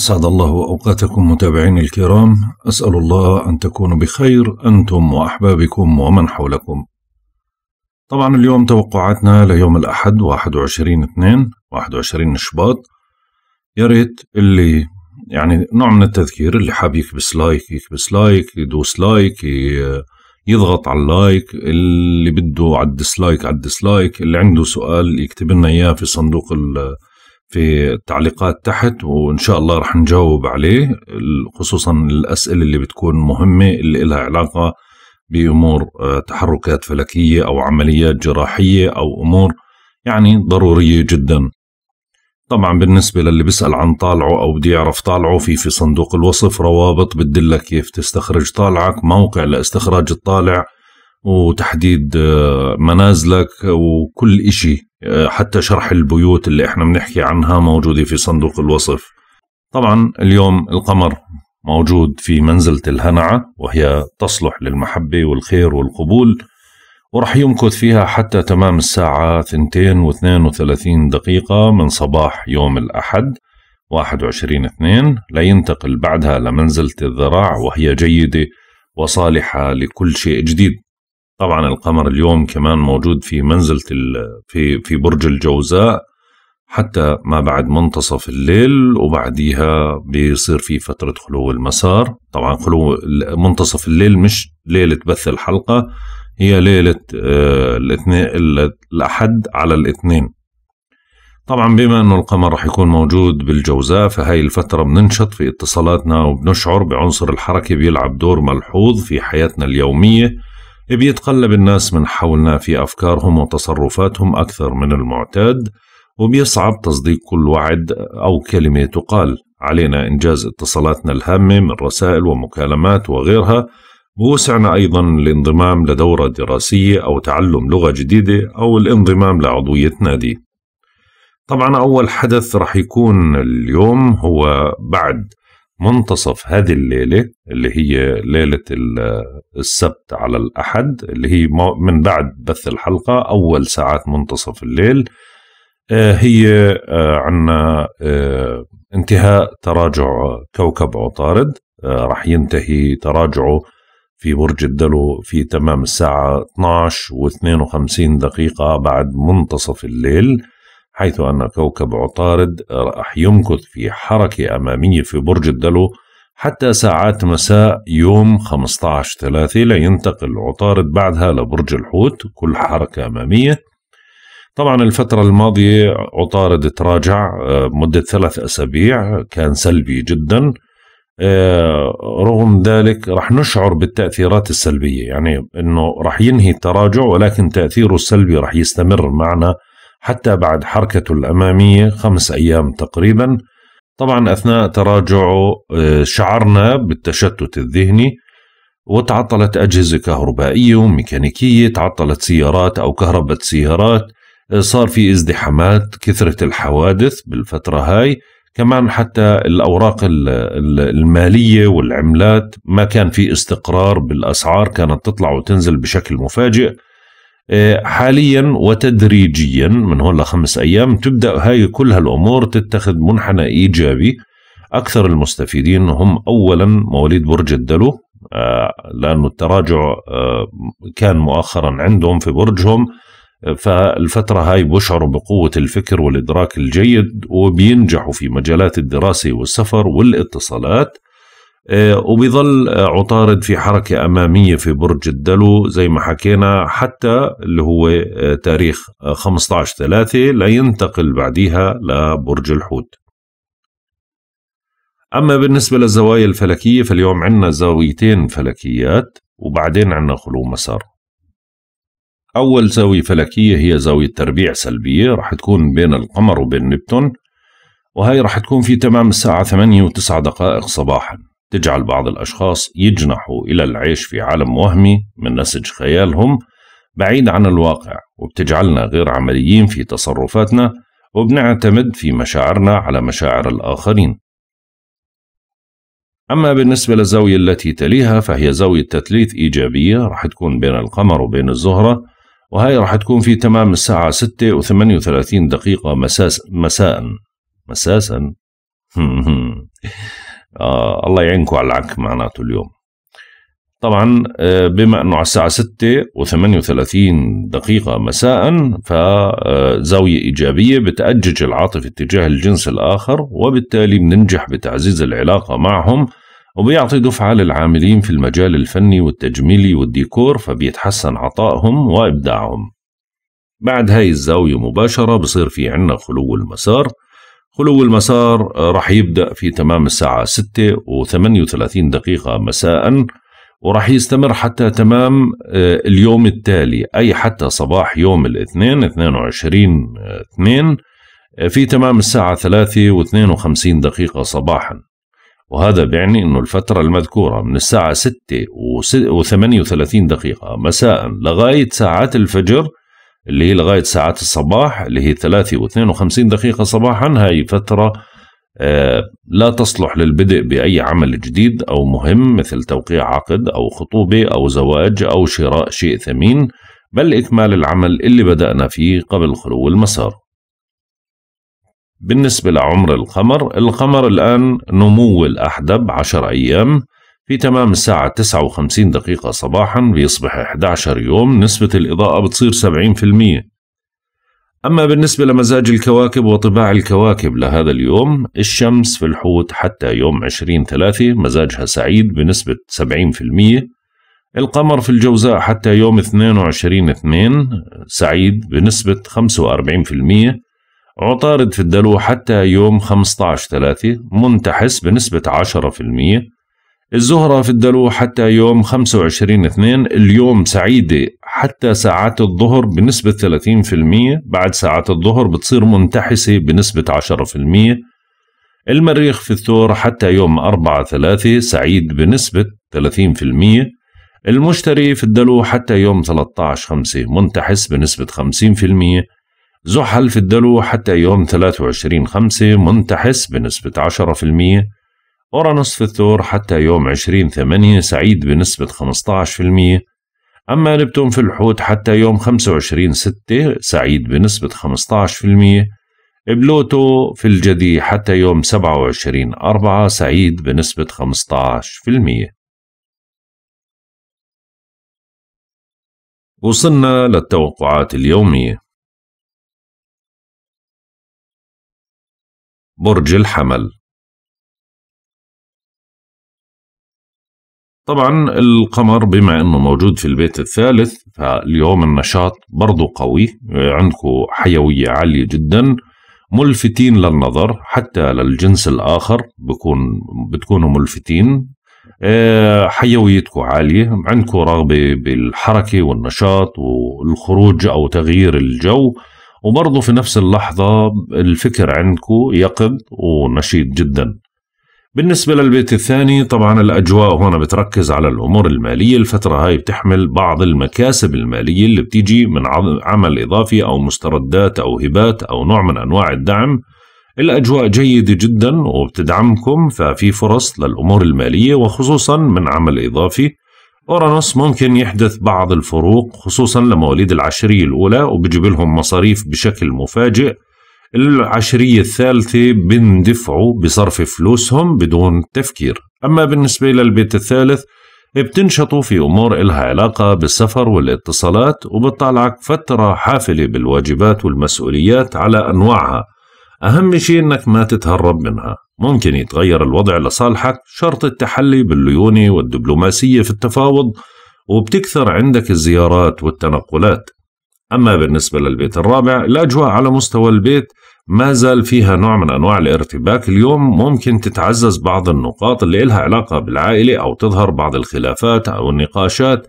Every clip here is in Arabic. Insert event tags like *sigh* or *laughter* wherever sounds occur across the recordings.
أسعد الله أوقاتكم متابعيني الكرام أسأل الله أن تكونوا بخير أنتم وأحبابكم ومن حولكم طبعا اليوم توقعاتنا ليوم الأحد 21 2 21 شباط يا ريت اللي يعني نوع من التذكير اللي حاب يكبس لايك يكبس لايك يدوس لايك يضغط على اللايك اللي بده على الديسلايك على الديسلايك اللي عنده سؤال يكتب لنا إياه في صندوق ال في التعليقات تحت وان شاء الله رح نجاوب عليه خصوصا الاسئله اللي بتكون مهمه اللي لها علاقه بامور آه، تحركات فلكيه او عمليات جراحيه او امور يعني ضروريه جدا. طبعا بالنسبه للي بيسال عن طالعه او بده يعرف طالعه في في صندوق الوصف روابط بتدلك كيف تستخرج طالعك، موقع لاستخراج الطالع وتحديد آه، منازلك وكل إشي آه، حتى شرح البيوت اللي احنا بنحكي عنها موجودة في صندوق الوصف طبعا اليوم القمر موجود في منزلة الهنعة وهي تصلح للمحبة والخير والقبول ورح يمكث فيها حتى تمام الساعة 2 و 32 دقيقة من صباح يوم الأحد 21 2 لينتقل بعدها لمنزلة الذراع وهي جيدة وصالحة لكل شيء جديد طبعا القمر اليوم كمان موجود في منزلة في في برج الجوزاء حتى ما بعد منتصف الليل وبعديها بيصير في فترة خلو المسار طبعا خلو منتصف الليل مش ليلة بث الحلقة هي ليلة آه، الاثنين الأحد على الاثنين طبعا بما أنه القمر رح يكون موجود بالجوزاء فهاي الفترة بننشط في اتصالاتنا وبنشعر بعنصر الحركة بيلعب دور ملحوظ في حياتنا اليومية بيتقلب الناس من حولنا في أفكارهم وتصرفاتهم أكثر من المعتاد وبيصعب تصديق كل وعد أو كلمة تقال علينا إنجاز اتصالاتنا الهامة من رسائل ومكالمات وغيرها ووسعنا أيضا الانضمام لدورة دراسية أو تعلم لغة جديدة أو الانضمام لعضوية نادي طبعا أول حدث رح يكون اليوم هو بعد منتصف هذه الليله اللي هي ليله السبت على الاحد اللي هي من بعد بث الحلقه اول ساعات منتصف الليل آه، هي آه، عندنا آه، انتهاء تراجع كوكب عطارد رح ينتهي تراجعه في برج الدلو في تمام الساعة 12 و52 دقيقة بعد منتصف الليل حيث أن كوكب عطارد راح يمكث في حركة أمامية في برج الدلو حتى ساعات مساء يوم 15 3 لينتقل عطارد بعدها لبرج الحوت كل حركة أمامية طبعا الفترة الماضية عطارد تراجع آه، مدة ثلاث أسابيع كان سلبي جدا آه، رغم ذلك رح نشعر بالتأثيرات السلبية يعني أنه رح ينهي التراجع ولكن تأثيره السلبي رح يستمر معنا حتى بعد حركته الأمامية خمس أيام تقريبا طبعا أثناء تراجعه آه، شعرنا بالتشتت الذهني وتعطلت أجهزة كهربائية وميكانيكية تعطلت سيارات أو كهربت سيارات آه، صار في ازدحامات كثرة الحوادث بالفترة هاي كمان حتى الأوراق المالية والعملات ما كان في استقرار بالأسعار كانت تطلع وتنزل بشكل مفاجئ آه، حاليا وتدريجيا من هون لخمس أيام تبدأ هاي كل هالأمور تتخذ منحنى إيجابي أكثر المستفيدين هم أولا مواليد برج الدلو آه، لأنه التراجع آه، كان مؤخرا عندهم في برجهم فالفترة هاي بشعروا بقوة الفكر والإدراك الجيد وبينجحوا في مجالات الدراسة والسفر والاتصالات آه، وبيظل آه، عطارد في حركة أمامية في برج الدلو زي ما حكينا حتى اللي هو آه، تاريخ 15 3 لينتقل بعديها لبرج الحوت أما بالنسبة للزوايا الفلكية فاليوم عندنا زاويتين فلكيات وبعدين عندنا خلو مسار أول زاوية فلكية هي زاوية تربيع سلبية راح تكون بين القمر وبين نبتون وهي راح تكون في تمام الساعة 8 و9 دقائق صباحاً تجعل بعض الأشخاص يجنحوا إلى العيش في عالم وهمي من نسج خيالهم بعيد عن الواقع وبتجعلنا غير عمليين في تصرفاتنا وبنعتمد في مشاعرنا على مشاعر الآخرين أما بالنسبة للزاوية التي تليها فهي زاوية تثليث إيجابية راح تكون بين القمر وبين الزهرة وهي راح تكون في تمام الساعة 6 و 38 دقيقة مساس مساء مساسا *laughs* آه الله يعينكم على العك معناته اليوم طبعا آه، بما انه على الساعه 6 و38 دقيقه مساء فزاويه آه، ايجابيه بتاجج العاطفه اتجاه الجنس الاخر وبالتالي بننجح بتعزيز العلاقه معهم وبيعطي دفعه للعاملين في المجال الفني والتجميلي والديكور فبيتحسن عطائهم وابداعهم بعد هاي الزاويه مباشره بصير في عنا خلو المسار خلو المسار آه، راح يبدأ في تمام الساعة 6 و38 دقيقة مساء وراح يستمر حتى تمام آه، اليوم التالي أي حتى صباح يوم الاثنين 22 2 آه، في تمام الساعة 3 و52 دقيقة صباحا وهذا بيعني أنه الفترة المذكورة من الساعة 6 و38 دقيقة مساء لغاية ساعات الفجر اللي هي لغاية ساعات الصباح اللي هي 3 و52 دقيقة صباحا هاي فترة آه، لا تصلح للبدء بأي عمل جديد أو مهم مثل توقيع عقد أو خطوبة أو زواج أو شراء شيء ثمين بل إكمال العمل اللي بدأنا فيه قبل خلو المسار بالنسبة لعمر القمر القمر الآن نمو الأحدب عشر أيام في تمام الساعة 59 دقيقة صباحا بيصبح 11 يوم نسبة الإضاءة بتصير 70% أما بالنسبة لمزاج الكواكب وطباع الكواكب لهذا اليوم الشمس في الحوت حتى يوم 20 ثلاثة مزاجها سعيد بنسبة 70% القمر في الجوزاء حتى يوم 22 2 سعيد بنسبة 45% عطارد في الدلو حتى يوم 15 ثلاثة منتحس بنسبة 10% الزهرة في الدلو حتى يوم 25 2 اليوم سعيدة حتى ساعات الظهر بنسبة 30% بعد ساعات الظهر بتصير منتحسة بنسبة 10% المريخ في الثور حتى يوم 4 3 سعيد بنسبة 30% المشتري في الدلو حتى يوم 13 5 منتحس بنسبة 50% زحل في الدلو حتى يوم 23 5 منتحس بنسبة 10% أورانوس في الثور حتى يوم 20 8 سعيد بنسبة 15% أما نبتون في الحوت حتى يوم 25 6 سعيد بنسبة 15% بلوتو في الجدي حتى يوم 27 4 سعيد بنسبة 15% وصلنا للتوقعات اليومية برج الحمل طبعا القمر بما انه موجود في البيت الثالث فاليوم النشاط برضو قوي عندكم حيوية عالية جدا ملفتين للنظر حتى للجنس الآخر بكون بتكونوا ملفتين آه، حيويتكم عالية عندكم رغبة بالحركة والنشاط والخروج أو تغيير الجو وبرضه في نفس اللحظة الفكر عندكم يقظ ونشيط جدا بالنسبة للبيت الثاني طبعا الأجواء هنا بتركز على الأمور المالية الفترة هاي بتحمل بعض المكاسب المالية اللي بتيجي من عمل إضافي أو مستردات أو هبات أو نوع من أنواع الدعم الأجواء جيدة جدا وبتدعمكم ففي فرص للأمور المالية وخصوصا من عمل إضافي أورانوس ممكن يحدث بعض الفروق خصوصا لمواليد العشرية الأولى وبجيب لهم مصاريف بشكل مفاجئ العشرية الثالثة بندفعوا بصرف فلوسهم بدون تفكير أما بالنسبة للبيت الثالث بتنشطوا في أمور إلها علاقة بالسفر والاتصالات وبتطلعك فترة حافلة بالواجبات والمسؤوليات على أنواعها أهم شيء إنك ما تتهرب منها ممكن يتغير الوضع لصالحك شرط التحلي بالليونة والدبلوماسية في التفاوض وبتكثر عندك الزيارات والتنقلات أما بالنسبة للبيت الرابع الأجواء على مستوى البيت ما زال فيها نوع من أنواع الارتباك اليوم ممكن تتعزز بعض النقاط اللي إلها علاقة بالعائلة أو تظهر بعض الخلافات أو النقاشات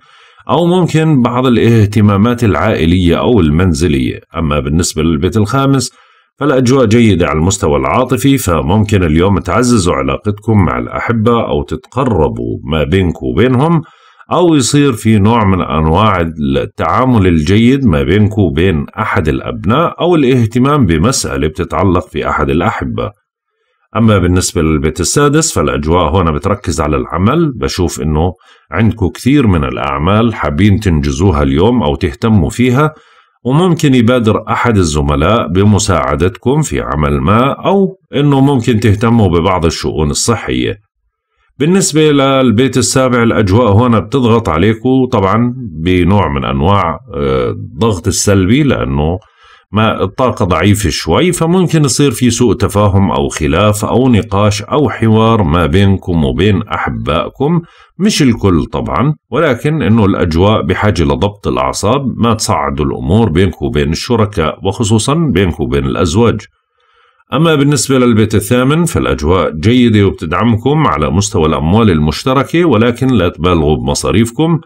أو ممكن بعض الاهتمامات العائلية أو المنزلية أما بالنسبة للبيت الخامس فالأجواء جيدة على المستوى العاطفي فممكن اليوم تعززوا علاقتكم مع الأحبة أو تتقربوا ما بينك وبينهم أو يصير في نوع من أنواع التعامل الجيد ما بينك وبين أحد الأبناء أو الاهتمام بمسألة بتتعلق في أحد الأحبة أما بالنسبة للبيت السادس فالأجواء هنا بتركز على العمل بشوف إنه عندكم كثير من الأعمال حابين تنجزوها اليوم أو تهتموا فيها وممكن يبادر أحد الزملاء بمساعدتكم في عمل ما أو إنه ممكن تهتموا ببعض الشؤون الصحية بالنسبة للبيت السابع الأجواء هون بتضغط عليكم طبعا بنوع من أنواع آه، الضغط السلبي لأنه ما الطاقة ضعيفة شوي فممكن يصير في سوء تفاهم أو خلاف أو نقاش أو حوار ما بينكم وبين أحبائكم مش الكل طبعا ولكن أنه الأجواء بحاجة لضبط الأعصاب ما تصعدوا الأمور بينكم وبين الشركاء وخصوصا بينكم وبين الأزواج أما بالنسبة للبيت الثامن فالأجواء جيدة وبتدعمكم على مستوى الأموال المشتركة ولكن لا تبالغوا بمصاريفكم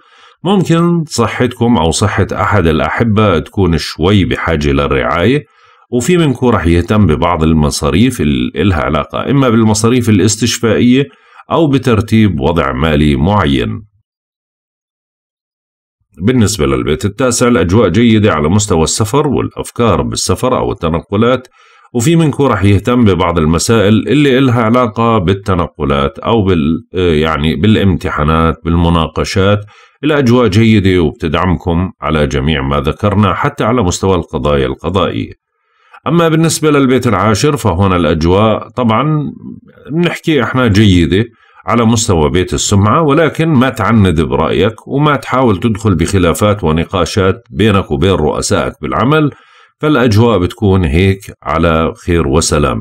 ممكن صحتكم أو صحة أحد الأحبة تكون شوي بحاجة للرعاية وفي منكم رح يهتم ببعض المصاريف اللي لها علاقة إما بالمصاريف الاستشفائية أو بترتيب وضع مالي معين بالنسبة للبيت التاسع الأجواء جيدة على مستوى السفر والأفكار بالسفر أو التنقلات وفي منكم رح يهتم ببعض المسائل اللي إلها علاقة بالتنقلات أو بال آه، يعني بالامتحانات بالمناقشات الأجواء جيدة وبتدعمكم على جميع ما ذكرنا حتى على مستوى القضايا القضائية أما بالنسبة للبيت العاشر فهنا الأجواء طبعا بنحكي إحنا جيدة على مستوى بيت السمعة ولكن ما تعند برأيك وما تحاول تدخل بخلافات ونقاشات بينك وبين رؤسائك بالعمل فالأجواء بتكون هيك على خير وسلام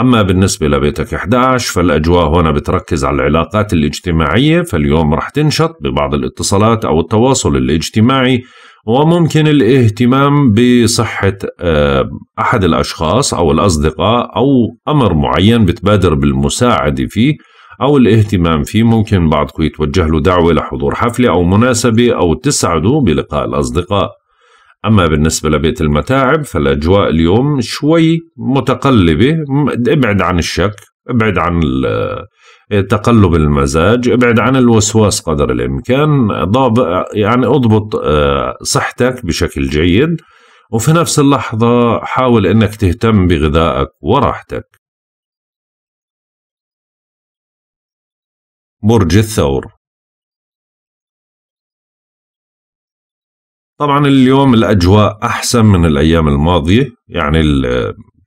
أما بالنسبة لبيتك 11 فالأجواء هنا بتركز على العلاقات الاجتماعية فاليوم رح تنشط ببعض الاتصالات أو التواصل الاجتماعي وممكن الاهتمام بصحة آه، أحد الأشخاص أو الأصدقاء أو أمر معين بتبادر بالمساعدة فيه أو الاهتمام فيه ممكن بعضكم يتوجه له دعوة لحضور حفلة أو مناسبة أو تسعده بلقاء الأصدقاء أما بالنسبة لبيت المتاعب فالأجواء اليوم شوي متقلبة ابعد عن الشك ابعد عن آه، تقلب المزاج ابعد عن الوسواس قدر الإمكان يعني اضبط آه، صحتك بشكل جيد وفي نفس اللحظة حاول أنك تهتم بغذائك وراحتك برج الثور طبعا اليوم الاجواء احسن من الايام الماضيه يعني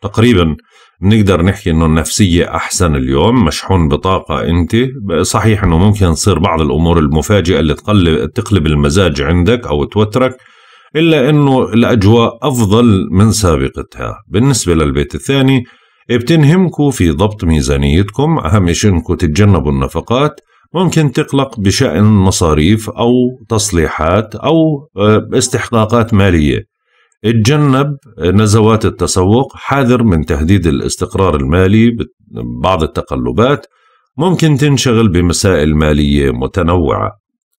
تقريبا بنقدر نحكي انه النفسيه احسن اليوم مشحون بطاقه انت صحيح انه ممكن تصير بعض الامور المفاجئه اللي تقلب تقلب المزاج عندك او توترك الا انه الاجواء افضل من سابقتها بالنسبه للبيت الثاني بتنهمكم في ضبط ميزانيتكم اهم شيء انكم تتجنبوا النفقات ممكن تقلق بشأن مصاريف أو تصليحات أو آه، استحقاقات مالية اتجنب نزوات التسوق حاذر من تهديد الاستقرار المالي بعض التقلبات ممكن تنشغل بمسائل مالية متنوعة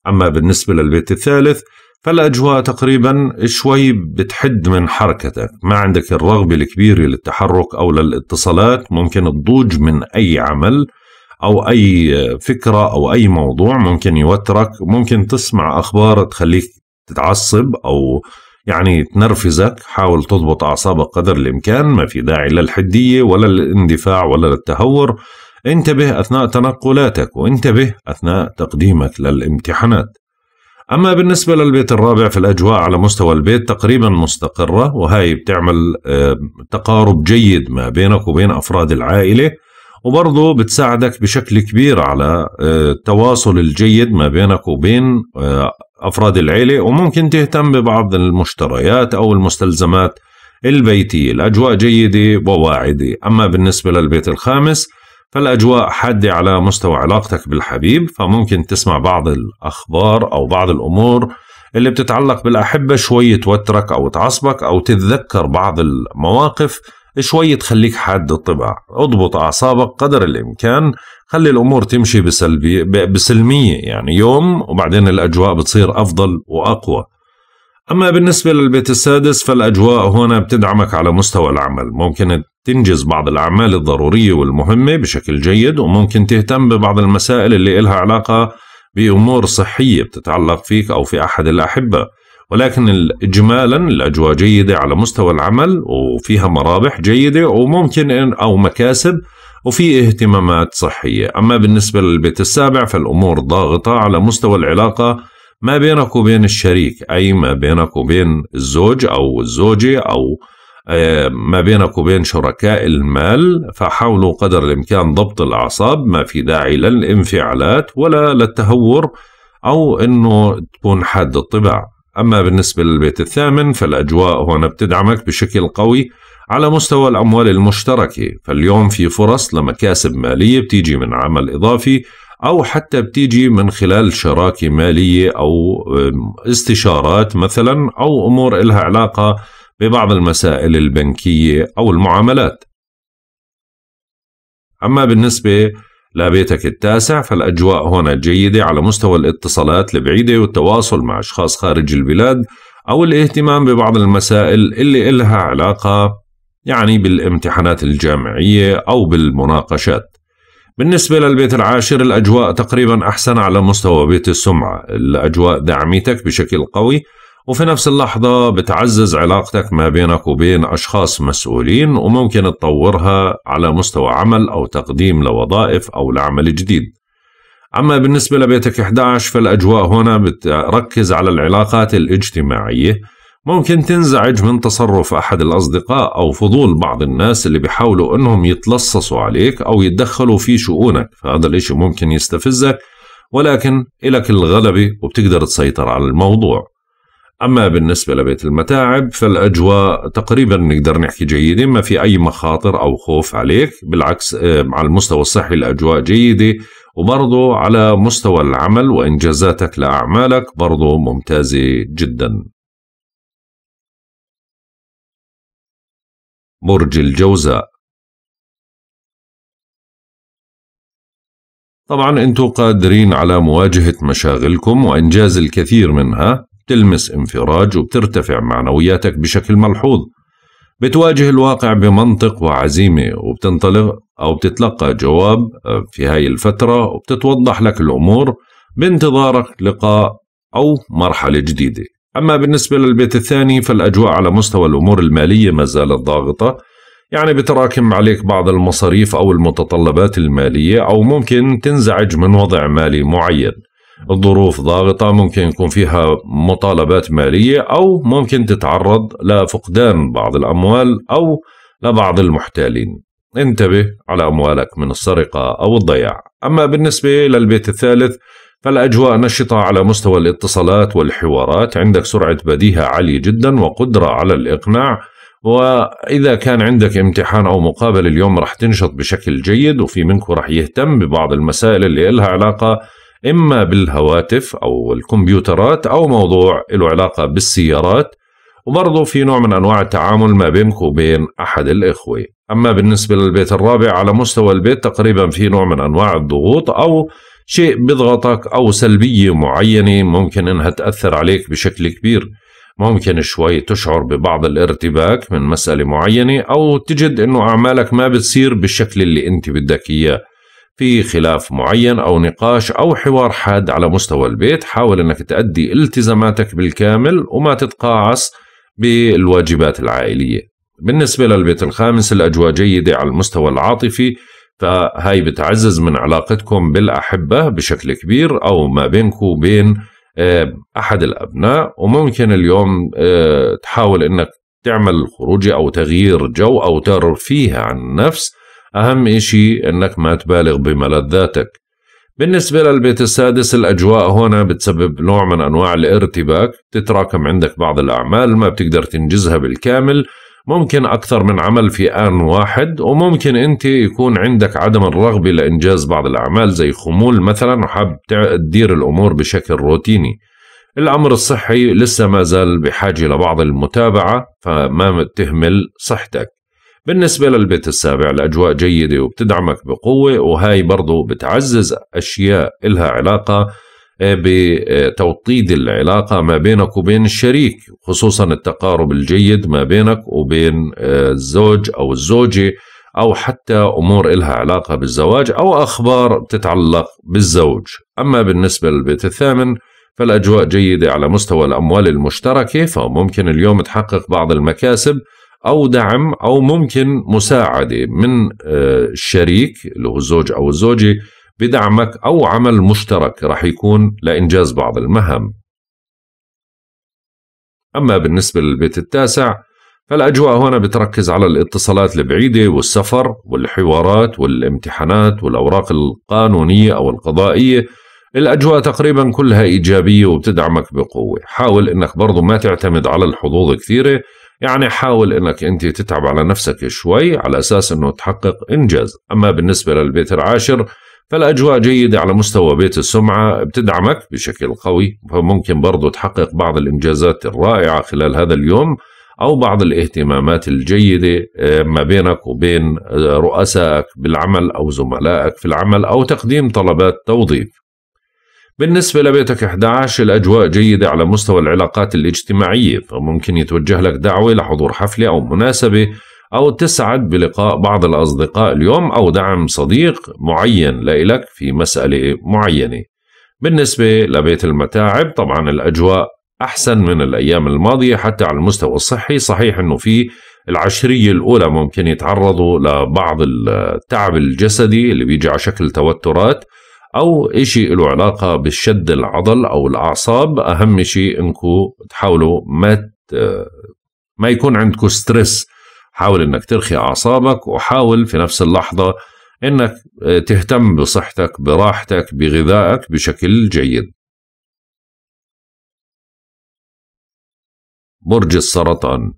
أما بالنسبة للبيت الثالث فالأجواء تقريبا شوي بتحد من حركتك ما عندك الرغبة الكبيرة للتحرك أو للاتصالات ممكن تضوج من أي عمل او اي فكره او اي موضوع ممكن يوترك ممكن تسمع اخبار تخليك تتعصب او يعني تنرفزك حاول تضبط اعصابك قدر الامكان ما في داعي للحديه ولا للاندفاع ولا للتهور انتبه اثناء تنقلاتك وانتبه اثناء تقديمك للامتحانات أما بالنسبة للبيت الرابع فالأجواء على مستوى البيت تقريبا مستقرة وهي بتعمل آه، تقارب جيد ما بينك وبين أفراد العائلة وبرضه بتساعدك بشكل كبير على آه، التواصل الجيد ما بينك وبين آه، افراد العيله وممكن تهتم ببعض المشتريات او المستلزمات البيتيه، الاجواء جيده وواعده، اما بالنسبه للبيت الخامس فالاجواء حاده على مستوى علاقتك بالحبيب فممكن تسمع بعض الاخبار او بعض الامور اللي بتتعلق بالاحبه شوي توترك او تعصبك او تتذكر بعض المواقف شوي تخليك حاد الطبع اضبط أعصابك قدر الإمكان خلي الأمور تمشي بسلبي بسلمية يعني يوم وبعدين الأجواء بتصير أفضل وأقوى أما بالنسبة للبيت السادس فالأجواء هنا بتدعمك على مستوى العمل ممكن تنجز بعض الأعمال الضرورية والمهمة بشكل جيد وممكن تهتم ببعض المسائل اللي إلها علاقة بأمور صحية بتتعلق فيك أو في أحد الأحبة ولكن اجمالا الاجواء جيده على مستوى العمل وفيها مرابح جيده وممكن إن او مكاسب وفي اهتمامات صحيه، اما بالنسبه للبيت السابع فالامور ضاغطه على مستوى العلاقه ما بينك وبين الشريك، اي ما بينك وبين الزوج او الزوجه او آه، ما بينك وبين شركاء المال فحاولوا قدر الامكان ضبط الاعصاب ما في داعي للانفعالات ولا للتهور او انه تكون حاد الطباع أما بالنسبة للبيت الثامن فالأجواء هنا بتدعمك بشكل قوي على مستوى الأموال المشتركة فاليوم في فرص لمكاسب مالية بتيجي من عمل إضافي أو حتى بتيجي من خلال شراكة مالية أو استشارات مثلا أو أمور إلها علاقة ببعض المسائل البنكية أو المعاملات أما بالنسبة لبيتك التاسع فالأجواء هنا جيدة على مستوى الاتصالات البعيدة والتواصل مع أشخاص خارج البلاد أو الاهتمام ببعض المسائل اللي إلها علاقة يعني بالامتحانات الجامعية أو بالمناقشات بالنسبة للبيت العاشر الأجواء تقريبا أحسن على مستوى بيت السمعة الأجواء دعمتك بشكل قوي وفي نفس اللحظة بتعزز علاقتك ما بينك وبين أشخاص مسؤولين وممكن تطورها على مستوى عمل أو تقديم لوظائف أو لعمل جديد أما بالنسبة لبيتك 11 فالأجواء هنا بتركز على العلاقات الاجتماعية ممكن تنزعج من تصرف أحد الأصدقاء أو فضول بعض الناس اللي بيحاولوا أنهم يتلصصوا عليك أو يتدخلوا في شؤونك فهذا الإشي ممكن يستفزك ولكن إلك الغلبة وبتقدر تسيطر على الموضوع أما بالنسبة لبيت المتاعب فالأجواء تقريبا نقدر نحكي جيدة ما في أي مخاطر أو خوف عليك بالعكس آه، على المستوى الصحي الأجواء جيدة وبرضه على مستوى العمل وإنجازاتك لأعمالك برضه ممتازة جدا برج الجوزاء طبعا انتم قادرين على مواجهة مشاغلكم وإنجاز الكثير منها بتلمس انفراج وبترتفع معنوياتك بشكل ملحوظ بتواجه الواقع بمنطق وعزيمة وبتنطلق أو بتتلقى جواب آه، في هاي الفترة وبتتوضح لك الأمور بانتظارك لقاء أو مرحلة جديدة أما بالنسبة للبيت الثاني فالأجواء على مستوى الأمور المالية ما زالت ضاغطة يعني بتراكم عليك بعض المصاريف أو المتطلبات المالية أو ممكن تنزعج من وضع مالي معين الظروف ضاغطة ممكن يكون فيها مطالبات مالية أو ممكن تتعرض لفقدان بعض الأموال أو لبعض المحتالين انتبه على أموالك من السرقة أو الضياع أما بالنسبة للبيت الثالث فالأجواء نشطة على مستوى الاتصالات والحوارات عندك سرعة بديهة عالية جدا وقدرة على الإقناع وإذا كان عندك امتحان أو مقابلة اليوم رح تنشط بشكل جيد وفي منكم رح يهتم ببعض المسائل اللي لها علاقة إما بالهواتف أو الكمبيوترات أو موضوع له علاقة بالسيارات وبرضه في نوع من أنواع التعامل ما بينك وبين أحد الإخوة أما بالنسبة للبيت الرابع على مستوى البيت تقريبا في نوع من أنواع الضغوط أو شيء بضغطك أو سلبية معينة ممكن إنها تأثر عليك بشكل كبير ممكن شوي تشعر ببعض الارتباك من مسألة معينة أو تجد إنه أعمالك ما بتصير بالشكل اللي أنت بدك إياه في خلاف معين أو نقاش أو حوار حاد على مستوى البيت حاول أنك تأدي التزاماتك بالكامل وما تتقاعس بالواجبات العائلية بالنسبة للبيت الخامس الأجواء جيدة على المستوى العاطفي فهاي بتعزز من علاقتكم بالأحبة بشكل كبير أو ما بينكم وبين آه، أحد الأبناء وممكن اليوم آه، تحاول أنك تعمل خروجة أو تغيير جو أو ترفيه عن النفس أهم إشي إنك ما تبالغ بملذاتك بالنسبة للبيت السادس الأجواء هنا بتسبب نوع من أنواع الارتباك تتراكم عندك بعض الأعمال ما بتقدر تنجزها بالكامل ممكن أكثر من عمل في آن واحد وممكن أنت يكون عندك عدم الرغبة لإنجاز بعض الأعمال زي خمول مثلا وحاب تدير الأمور بشكل روتيني الأمر الصحي لسه ما زال بحاجة لبعض المتابعة فما تهمل صحتك بالنسبة للبيت السابع الأجواء جيدة وبتدعمك بقوة وهاي برضو بتعزز أشياء إلها علاقة آه، بتوطيد العلاقة ما بينك وبين الشريك خصوصا التقارب الجيد ما بينك وبين آه، الزوج أو الزوجة أو حتى أمور إلها علاقة بالزواج أو أخبار بتتعلق بالزوج أما بالنسبة للبيت الثامن فالأجواء جيدة على مستوى الأموال المشتركة فممكن اليوم تحقق بعض المكاسب او دعم او ممكن مساعده من الشريك آه، اللي هو الزوج او الزوجه بدعمك او عمل مشترك راح يكون لانجاز بعض المهام. اما بالنسبه للبيت التاسع فالاجواء هنا بتركز على الاتصالات البعيده والسفر والحوارات والامتحانات والاوراق القانونيه او القضائيه الأجواء تقريبا كلها إيجابية وبتدعمك بقوة حاول أنك برضو ما تعتمد على الحظوظ كثيرة يعني حاول انك انت تتعب على نفسك شوي على اساس انه تحقق انجاز اما بالنسبه للبيت العاشر فالاجواء جيده على مستوى بيت السمعه بتدعمك بشكل قوي فممكن برضو تحقق بعض الانجازات الرائعه خلال هذا اليوم او بعض الاهتمامات الجيده آه، ما بينك وبين آه، رؤسائك بالعمل او زملائك في العمل او تقديم طلبات توظيف بالنسبة لبيتك 11 الأجواء جيدة على مستوى العلاقات الاجتماعية فممكن يتوجه لك دعوة لحضور حفلة أو مناسبة أو تسعد بلقاء بعض الأصدقاء اليوم أو دعم صديق معين لإلك في مسألة معينة بالنسبة لبيت المتاعب طبعا الأجواء أحسن من الأيام الماضية حتى على المستوى الصحي صحيح أنه في العشرية الأولى ممكن يتعرضوا لبعض التعب الجسدي اللي بيجي على شكل توترات او شيء له علاقه بالشد العضل او الاعصاب اهم شيء إنكو تحاولوا ما ما يكون عندكو ستريس حاول انك ترخي اعصابك وحاول في نفس اللحظه انك آه، تهتم بصحتك براحتك بغذائك بشكل جيد برج السرطان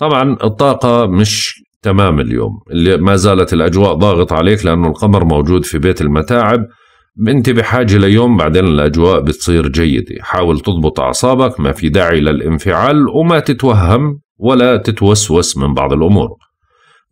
طبعا الطاقة مش تمام اليوم اللي ما زالت الأجواء ضاغط عليك لأنه القمر موجود في بيت المتاعب أنت بحاجة ليوم بعدين الأجواء بتصير جيدة حاول تضبط أعصابك ما في داعي للانفعال وما تتوهم ولا تتوسوس من بعض الأمور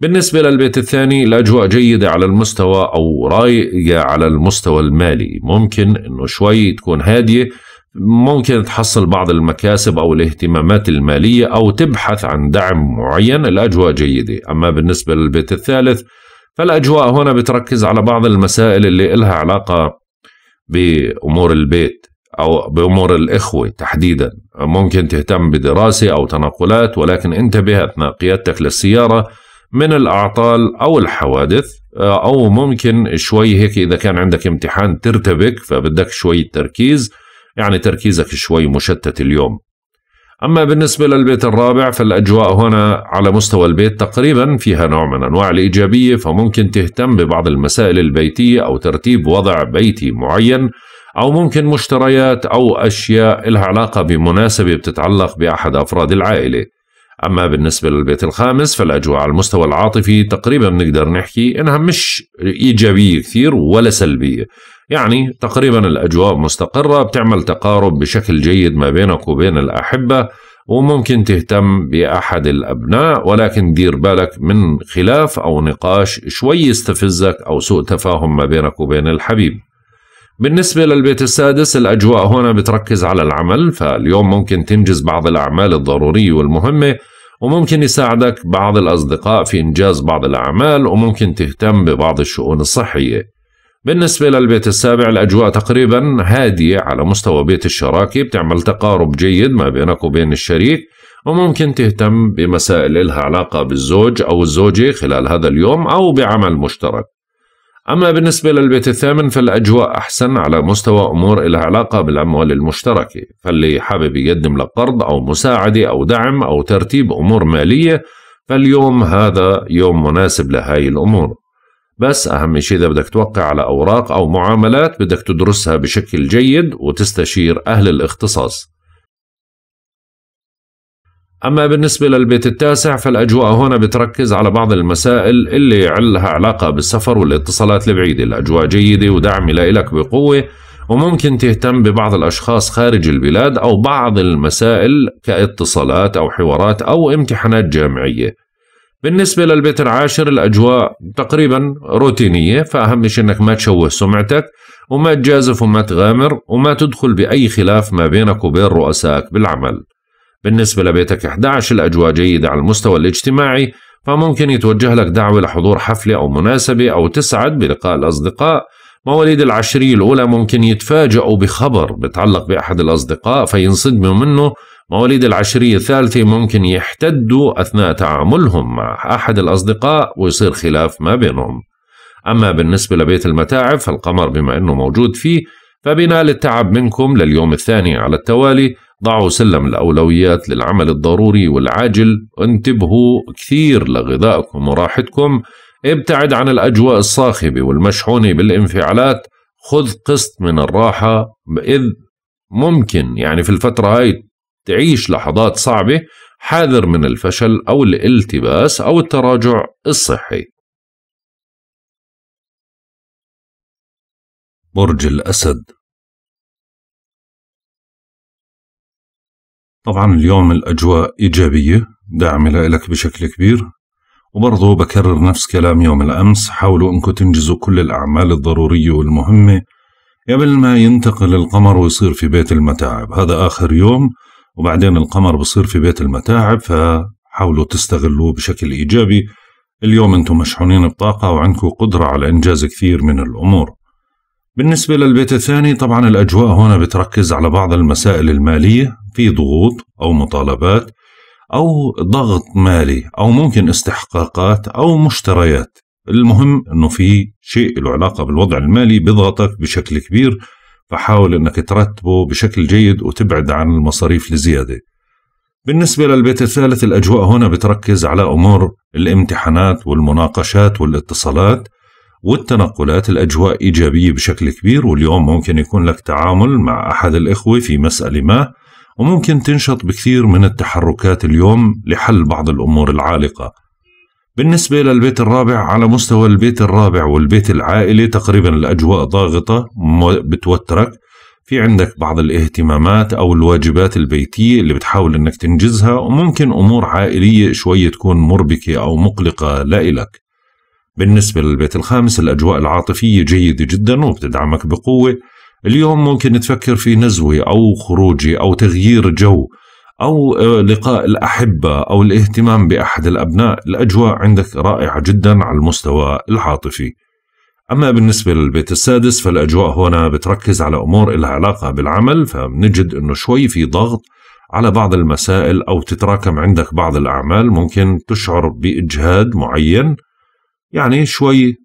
بالنسبة للبيت الثاني الأجواء جيدة على المستوى أو رايقة على المستوى المالي ممكن أنه شوي تكون هادية ممكن تحصل بعض المكاسب أو الاهتمامات المالية أو تبحث عن دعم معين الأجواء جيدة أما بالنسبة للبيت الثالث فالأجواء هنا بتركز على بعض المسائل اللي إلها علاقة بأمور البيت أو بأمور الإخوة تحديدا ممكن تهتم بدراسة أو تنقلات ولكن انتبه أثناء قيادتك للسيارة من الأعطال أو الحوادث أو ممكن شوي هيك إذا كان عندك امتحان ترتبك فبدك شوي تركيز يعني تركيزك شوي مشتت اليوم أما بالنسبة للبيت الرابع فالأجواء هنا على مستوى البيت تقريبا فيها نوع من أنواع الإيجابية فممكن تهتم ببعض المسائل البيتية أو ترتيب وضع بيتي معين أو ممكن مشتريات أو أشياء لها علاقة بمناسبة بتتعلق بأحد أفراد العائلة أما بالنسبة للبيت الخامس فالأجواء على المستوى العاطفي تقريبا بنقدر نحكي إنها مش إيجابية كثير ولا سلبية يعني تقريبا الأجواء مستقرة بتعمل تقارب بشكل جيد ما بينك وبين الأحبة وممكن تهتم بأحد الأبناء ولكن دير بالك من خلاف أو نقاش شوي يستفزك أو سوء تفاهم ما بينك وبين الحبيب بالنسبة للبيت السادس الأجواء هنا بتركز على العمل فاليوم ممكن تنجز بعض الأعمال الضرورية والمهمة وممكن يساعدك بعض الأصدقاء في إنجاز بعض الأعمال وممكن تهتم ببعض الشؤون الصحية بالنسبة للبيت السابع الأجواء تقريبا هادية على مستوى بيت الشراكة بتعمل تقارب جيد ما بينك وبين الشريك وممكن تهتم بمسائل لها علاقة بالزوج أو الزوجة خلال هذا اليوم أو بعمل مشترك أما بالنسبة للبيت الثامن فالأجواء أحسن على مستوى أمور لها علاقة بالأموال المشتركة فاللي حابب يقدم لك قرض أو مساعدة أو دعم أو ترتيب أمور مالية فاليوم هذا يوم مناسب لهاي الأمور بس أهم شيء إذا بدك توقع على أوراق أو معاملات بدك تدرسها بشكل جيد وتستشير أهل الاختصاص أما بالنسبة للبيت التاسع فالأجواء هنا بتركز على بعض المسائل اللي لها علاقة بالسفر والاتصالات البعيدة الأجواء جيدة ودعم لإلك بقوة وممكن تهتم ببعض الأشخاص خارج البلاد أو بعض المسائل كاتصالات أو حوارات أو امتحانات جامعية بالنسبة للبيت العاشر الأجواء تقريبا روتينية فأهم شيء أنك ما تشوه سمعتك وما تجازف وما تغامر وما تدخل بأي خلاف ما بينك وبين رؤسائك بالعمل بالنسبة لبيتك 11 الأجواء جيدة على المستوى الاجتماعي فممكن يتوجه لك دعوة لحضور حفلة أو مناسبة أو تسعد بلقاء الأصدقاء مواليد العشرية الأولى ممكن يتفاجئوا بخبر بتعلق بأحد الأصدقاء فينصدموا منه مواليد العشرية الثالثة ممكن يحتدوا أثناء تعاملهم مع أحد الأصدقاء ويصير خلاف ما بينهم أما بالنسبة لبيت المتاعب فالقمر بما أنه موجود فيه فبنال التعب منكم لليوم الثاني على التوالي ضعوا سلم الأولويات للعمل الضروري والعاجل انتبهوا كثير لغذائكم وراحتكم ابتعد عن الأجواء الصاخبة والمشحونة بالانفعالات خذ قسط من الراحة بإذ ممكن يعني في الفترة هاي تعيش لحظات صعبة حاذر من الفشل أو الالتباس أو التراجع الصحي برج الأسد طبعا اليوم الأجواء إيجابية داعمة لك بشكل كبير وبرضه بكرر نفس كلام يوم الأمس حاولوا أنكم تنجزوا كل الأعمال الضرورية والمهمة قبل ما ينتقل القمر ويصير في بيت المتاعب هذا آخر يوم وبعدين القمر بصير في بيت المتاعب فحاولوا تستغلوه بشكل إيجابي اليوم أنتم مشحونين بطاقة وعندكم قدرة على إنجاز كثير من الأمور بالنسبة للبيت الثاني طبعا الأجواء هنا بتركز على بعض المسائل المالية في ضغوط أو مطالبات أو ضغط مالي أو ممكن استحقاقات أو مشتريات المهم أنه في شيء له علاقة بالوضع المالي بيضغطك بشكل كبير فحاول أنك ترتبه بشكل جيد وتبعد عن المصاريف الزيادة بالنسبة للبيت الثالث الأجواء هنا بتركز على أمور الامتحانات والمناقشات والاتصالات والتنقلات الأجواء إيجابية بشكل كبير واليوم ممكن يكون لك تعامل مع أحد الإخوة في مسألة ما وممكن تنشط بكثير من التحركات اليوم لحل بعض الأمور العالقة بالنسبة للبيت الرابع على مستوى البيت الرابع والبيت العائلي تقريبا الأجواء ضاغطة بتوترك في عندك بعض الاهتمامات أو الواجبات البيتية اللي بتحاول أنك تنجزها وممكن أمور عائلية شوية تكون مربكة أو مقلقة لإلك بالنسبة للبيت الخامس الأجواء العاطفية جيدة جدا وبتدعمك بقوة اليوم ممكن تفكر في نزوة أو خروجي أو تغيير جو أو آه، لقاء الأحبة أو الاهتمام بأحد الأبناء الأجواء عندك رائعة جدا على المستوى العاطفي أما بالنسبة للبيت السادس فالأجواء هنا بتركز على أمور إلها علاقة بالعمل فبنجد أنه شوي في ضغط على بعض المسائل أو تتراكم عندك بعض الأعمال ممكن تشعر بإجهاد معين يعني شوي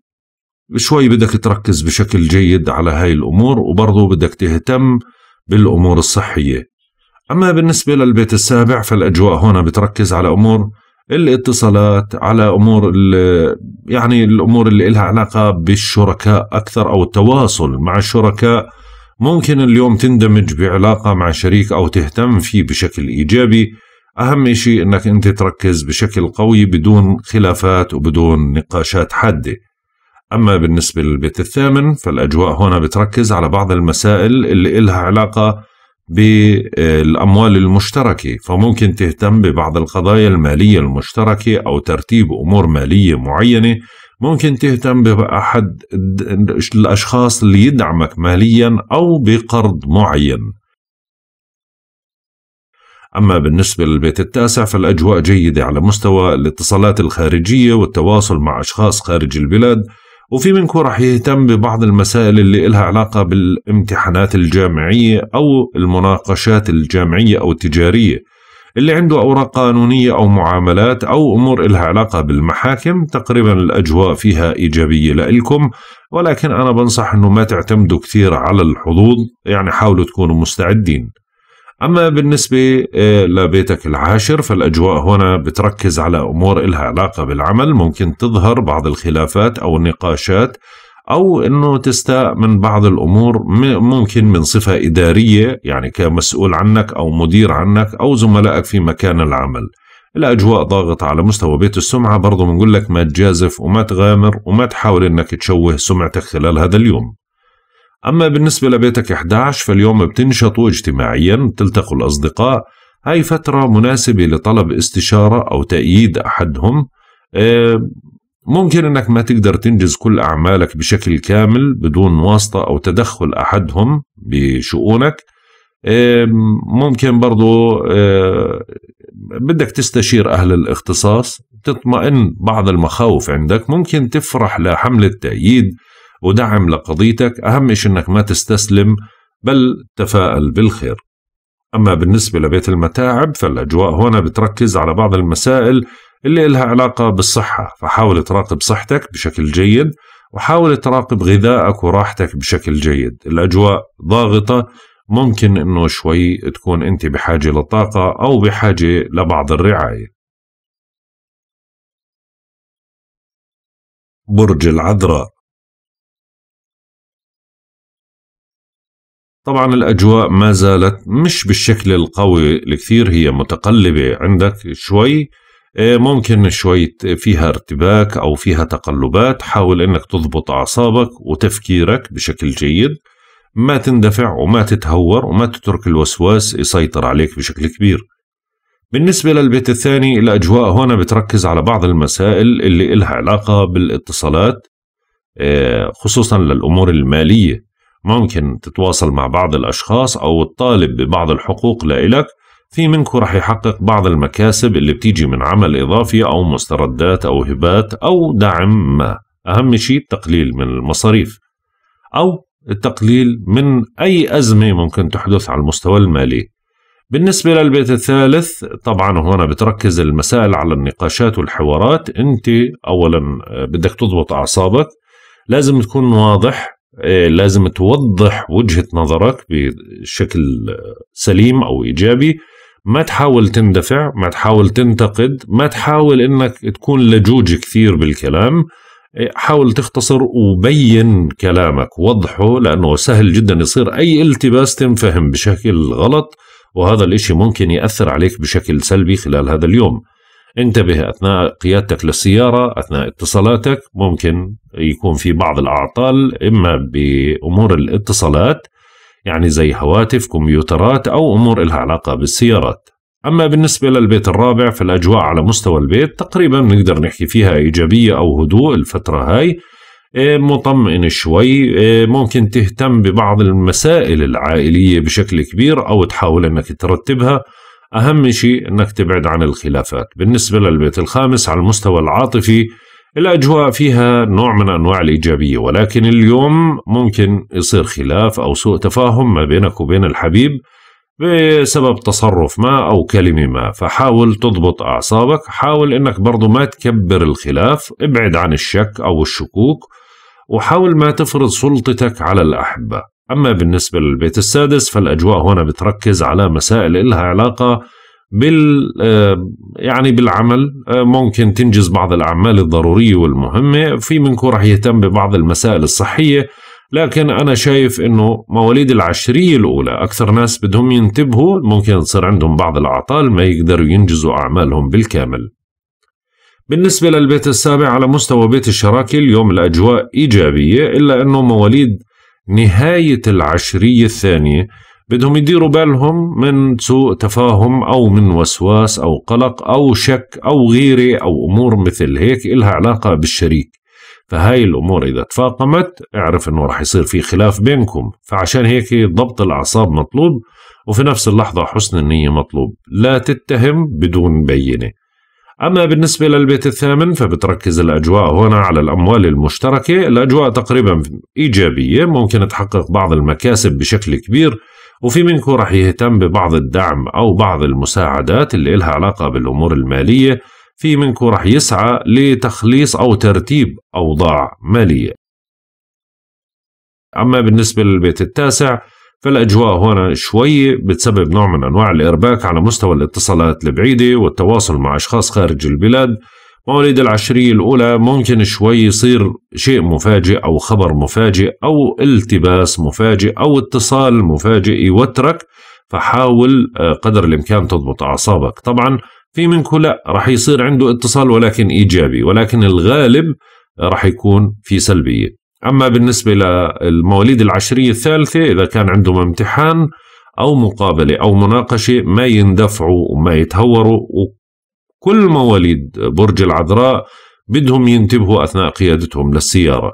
شوي بدك تركز بشكل جيد على هاي الأمور وبرضه بدك تهتم بالأمور الصحية أما بالنسبة للبيت السابع فالأجواء هنا بتركز على أمور الاتصالات على أمور يعني الأمور اللي إلها علاقة بالشركاء أكثر أو التواصل مع الشركاء ممكن اليوم تندمج بعلاقة مع شريك أو تهتم فيه بشكل إيجابي أهم شيء أنك أنت تركز بشكل قوي بدون خلافات وبدون نقاشات حادة أما بالنسبة للبيت الثامن فالأجواء هنا بتركز على بعض المسائل اللي إلها علاقة بالأموال المشتركة فممكن تهتم ببعض القضايا المالية المشتركة أو ترتيب أمور مالية معينة ممكن تهتم بأحد الأشخاص اللي يدعمك ماليا أو بقرض معين أما بالنسبة للبيت التاسع فالأجواء جيدة على مستوى الاتصالات الخارجية والتواصل مع أشخاص خارج البلاد وفي منكم رح يهتم ببعض المسائل اللي إلها علاقة بالامتحانات الجامعية أو المناقشات الجامعية أو التجارية اللي عنده أوراق قانونية أو معاملات أو أمور إلها علاقة بالمحاكم تقريبا الأجواء فيها إيجابية لإلكم ولكن أنا بنصح أنه ما تعتمدوا كثير على الحظوظ يعني حاولوا تكونوا مستعدين أما بالنسبة آه، لبيتك العاشر فالأجواء هنا بتركز على أمور إلها علاقة بالعمل ممكن تظهر بعض الخلافات أو النقاشات أو أنه تستاء من بعض الأمور ممكن من صفة إدارية يعني كمسؤول عنك أو مدير عنك أو زملائك في مكان العمل الأجواء ضاغطة على مستوى بيت السمعة برضو بنقول لك ما تجازف وما تغامر وما تحاول أنك تشوه سمعتك خلال هذا اليوم أما بالنسبة لبيتك 11 فاليوم بتنشطوا اجتماعيا بتلتقوا الأصدقاء هاي فترة مناسبة لطلب استشارة أو تأييد أحدهم آه، ممكن أنك ما تقدر تنجز كل أعمالك بشكل كامل بدون واسطة أو تدخل أحدهم بشؤونك آه، ممكن برضو آه، بدك تستشير أهل الاختصاص تطمئن بعض المخاوف عندك ممكن تفرح لحملة تأييد ودعم لقضيتك أهم شيء أنك ما تستسلم بل تفاءل بالخير أما بالنسبة لبيت المتاعب فالأجواء هنا بتركز على بعض المسائل اللي لها علاقة بالصحة فحاول تراقب صحتك بشكل جيد وحاول تراقب غذائك وراحتك بشكل جيد الأجواء ضاغطة ممكن أنه شوي تكون أنت بحاجة لطاقة أو بحاجة لبعض الرعاية برج العذراء طبعا الأجواء ما زالت مش بالشكل القوي الكثير هي متقلبة عندك شوي إيه، ممكن شوي فيها ارتباك أو فيها تقلبات حاول أنك تضبط أعصابك وتفكيرك بشكل جيد ما تندفع وما تتهور وما تترك الوسواس يسيطر عليك بشكل كبير بالنسبة للبيت الثاني الأجواء هنا بتركز على بعض المسائل اللي إلها علاقة بالاتصالات إيه، خصوصا للأمور المالية ممكن تتواصل مع بعض الأشخاص أو تطالب ببعض الحقوق لإلك في منكم رح يحقق بعض المكاسب اللي بتيجي من عمل إضافي أو مستردات أو هبات أو دعم ما أهم شيء التقليل من المصاريف أو التقليل من أي أزمة ممكن تحدث على المستوى المالي بالنسبة للبيت الثالث طبعا هنا بتركز المسائل على النقاشات والحوارات أنت أولا آه، بدك تضبط أعصابك لازم تكون واضح إيه، لازم توضح وجهه نظرك بشكل سليم او ايجابي ما تحاول تندفع ما تحاول تنتقد ما تحاول انك تكون لجوج كثير بالكلام إيه، حاول تختصر وبين كلامك وضحه لأنه سهل جدا يصير أي التباس تنفهم بشكل غلط وهذا الإشي ممكن يأثر عليك بشكل سلبي خلال هذا اليوم انتبه أثناء قيادتك للسيارة أثناء اتصالاتك ممكن يكون في بعض الأعطال إما بأمور الاتصالات يعني زي هواتف كمبيوترات أو أمور لها علاقة بالسيارات أما بالنسبة للبيت الرابع فالأجواء على مستوى البيت تقريبا نقدر نحكي فيها إيجابية أو هدوء الفترة هاي إيه، مطمئن شوي إيه، ممكن تهتم ببعض المسائل العائلية بشكل كبير أو تحاول أنك ترتبها أهم شيء أنك تبعد عن الخلافات بالنسبة للبيت الخامس على المستوى العاطفي الأجواء فيها نوع من أنواع الإيجابية ولكن اليوم ممكن يصير خلاف أو سوء تفاهم ما بينك وبين الحبيب بسبب تصرف ما أو كلمة ما فحاول تضبط أعصابك حاول أنك برضو ما تكبر الخلاف ابعد عن الشك أو الشكوك وحاول ما تفرض سلطتك على الأحبة أما بالنسبة للبيت السادس فالأجواء هنا بتركز على مسائل إلها علاقة بال آه، يعني بالعمل آه، ممكن تنجز بعض الأعمال الضرورية والمهمة في منكم رح يهتم ببعض المسائل الصحية لكن أنا شايف إنه مواليد العشرية الأولى أكثر ناس بدهم ينتبهوا ممكن تصير عندهم بعض الأعطال ما يقدروا ينجزوا أعمالهم بالكامل بالنسبة للبيت السابع على مستوى بيت الشراكة اليوم الأجواء إيجابية إلا أنه مواليد نهاية العشرية الثانية بدهم يديروا بالهم من سوء تفاهم أو من وسواس أو قلق أو شك أو غيرة أو أمور مثل هيك إلها علاقة بالشريك فهاي الأمور إذا تفاقمت اعرف أنه رح يصير في خلاف بينكم فعشان هيك ضبط الأعصاب مطلوب وفي نفس اللحظة حسن النية مطلوب لا تتهم بدون بينة أما بالنسبة للبيت الثامن فبتركز الأجواء هنا على الأموال المشتركة الأجواء تقريبا إيجابية ممكن تحقق بعض المكاسب بشكل كبير وفي منكم رح يهتم ببعض الدعم أو بعض المساعدات اللي إلها علاقة بالأمور المالية في منكم رح يسعى لتخليص أو ترتيب أوضاع مالية أما بالنسبة للبيت التاسع فالأجواء هون شوي بتسبب نوع من أنواع الإرباك على مستوى الاتصالات البعيدة والتواصل مع أشخاص خارج البلاد مواليد العشرية الأولى ممكن شوي يصير شيء مفاجئ أو خبر مفاجئ أو التباس مفاجئ أو اتصال مفاجئ يوترك فحاول آه، قدر الإمكان تضبط أعصابك طبعا في منكم لا رح يصير عنده اتصال ولكن إيجابي ولكن الغالب آه، رح يكون في سلبية أما بالنسبة للمواليد العشرية الثالثة إذا كان عندهم امتحان أو مقابلة أو مناقشة ما يندفعوا وما يتهوروا وكل مواليد برج العذراء بدهم ينتبهوا أثناء قيادتهم للسيارة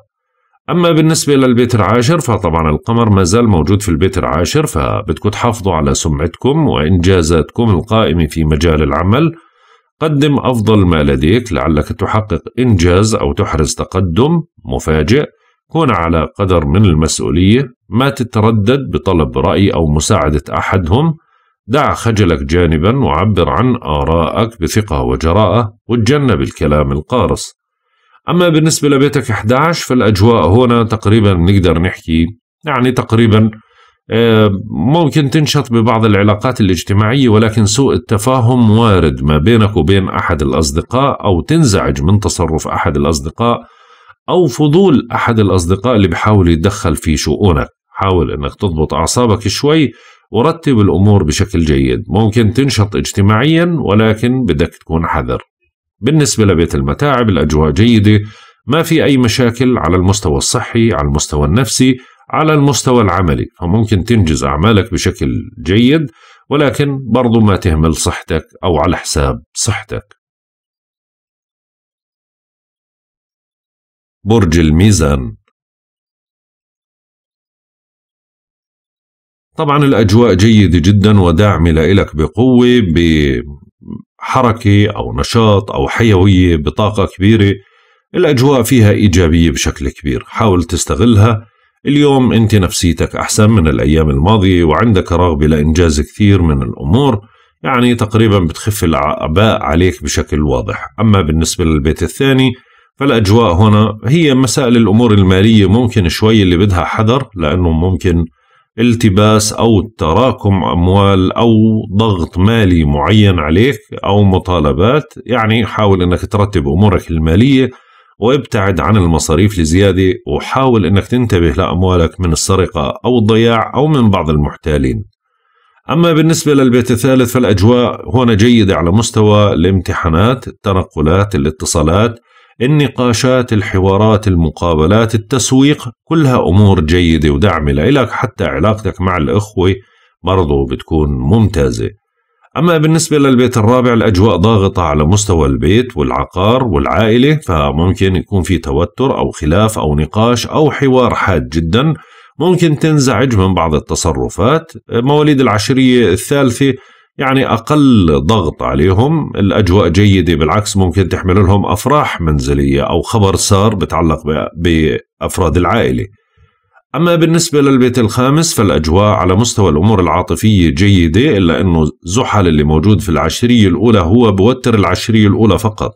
أما بالنسبة للبيت العاشر فطبعا القمر ما زال موجود في البيت العاشر فبدكم تحافظوا على سمعتكم وإنجازاتكم القائمة في مجال العمل قدم أفضل ما لديك لعلك تحقق إنجاز أو تحرز تقدم مفاجئ كون على قدر من المسؤولية ما تتردد بطلب رأي أو مساعدة أحدهم دع خجلك جانبا وعبر عن آرائك بثقة وجراءة وتجنب الكلام القارص أما بالنسبة لبيتك 11 فالأجواء هنا تقريبا نقدر نحكي يعني تقريبا آه، ممكن تنشط ببعض العلاقات الاجتماعية ولكن سوء التفاهم وارد ما بينك وبين أحد الأصدقاء أو تنزعج من تصرف أحد الأصدقاء أو فضول أحد الأصدقاء اللي بحاول يتدخل في شؤونك حاول أنك تضبط أعصابك شوي ورتب الأمور بشكل جيد ممكن تنشط اجتماعيا ولكن بدك تكون حذر بالنسبة لبيت المتاعب الأجواء جيدة ما في أي مشاكل على المستوى الصحي على المستوى النفسي على المستوى العملي فممكن تنجز أعمالك بشكل جيد ولكن برضو ما تهمل صحتك أو على حساب صحتك برج الميزان طبعا الأجواء جيدة جدا وداعمة لإلك بقوة بحركة أو نشاط أو حيوية بطاقة كبيرة الأجواء فيها إيجابية بشكل كبير حاول تستغلها اليوم أنت نفسيتك أحسن من الأيام الماضية وعندك رغبة لإنجاز كثير من الأمور يعني تقريبا بتخف الأعباء عليك بشكل واضح أما بالنسبة للبيت الثاني فالأجواء هنا هي مسائل الأمور المالية ممكن شوي اللي بدها حذر لأنه ممكن التباس أو تراكم أموال أو ضغط مالي معين عليك أو مطالبات يعني حاول أنك ترتب أمورك المالية وابتعد عن المصاريف لزياده وحاول أنك تنتبه لأموالك من السرقة أو الضياع أو من بعض المحتالين أما بالنسبة للبيت الثالث فالأجواء هنا جيدة على مستوى الامتحانات التنقلات الاتصالات النقاشات الحوارات المقابلات التسويق كلها أمور جيدة ودعم لإلك حتى علاقتك مع الإخوة برضو بتكون ممتازة أما بالنسبة للبيت الرابع الأجواء ضاغطة على مستوى البيت والعقار والعائلة فممكن يكون في توتر أو خلاف أو نقاش أو حوار حاد جدا ممكن تنزعج من بعض التصرفات مواليد العشرية الثالثة يعني أقل ضغط عليهم الأجواء جيدة بالعكس ممكن تحمل لهم أفراح منزلية أو خبر سار بتعلق بأفراد العائلة أما بالنسبة للبيت الخامس فالأجواء على مستوى الأمور العاطفية جيدة إلا أنه زحل اللي موجود في العشرية الأولى هو بوتر العشرية الأولى فقط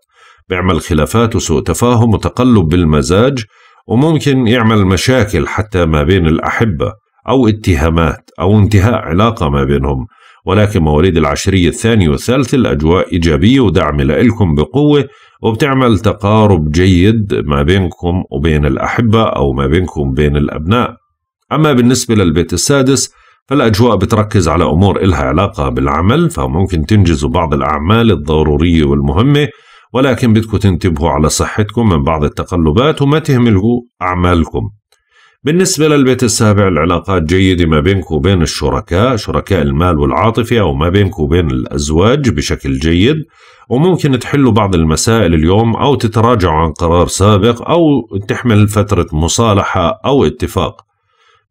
بيعمل خلافات وسوء تفاهم وتقلب بالمزاج وممكن يعمل مشاكل حتى ما بين الأحبة أو اتهامات أو انتهاء علاقة ما بينهم ولكن مواليد العشرية الثاني والثالث الأجواء إيجابية ودعم لإلكم بقوة وبتعمل تقارب جيد ما بينكم وبين الأحبة أو ما بينكم وبين الأبناء أما بالنسبة للبيت السادس فالأجواء بتركز على أمور إلها علاقة بالعمل فممكن تنجزوا بعض الأعمال الضرورية والمهمة ولكن بدكم تنتبهوا على صحتكم من بعض التقلبات وما تهملوا أعمالكم بالنسبة للبيت السابع العلاقات جيدة ما بينك وبين الشركاء شركاء المال والعاطفة أو ما بينك وبين الأزواج بشكل جيد وممكن تحلوا بعض المسائل اليوم أو تتراجعوا عن قرار سابق أو تحمل فترة مصالحة أو اتفاق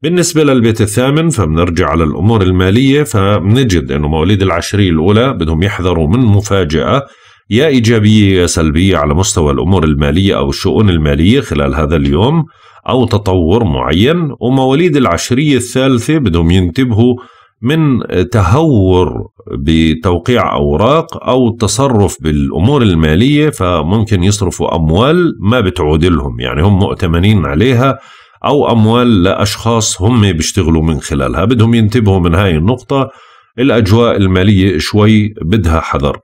بالنسبة للبيت الثامن فبنرجع على الأمور المالية فبنجد أنه مواليد العشرية الأولى بدهم يحذروا من مفاجأة يا إيجابية يا سلبية على مستوى الأمور المالية أو الشؤون المالية خلال هذا اليوم أو تطور معين ومواليد العشرية الثالثة بدهم ينتبهوا من تهور بتوقيع أوراق أو التصرف بالأمور المالية فممكن يصرفوا أموال ما بتعود لهم يعني هم مؤتمنين عليها أو أموال لأشخاص هم بيشتغلوا من خلالها بدهم ينتبهوا من هاي النقطة الأجواء المالية شوي بدها حذر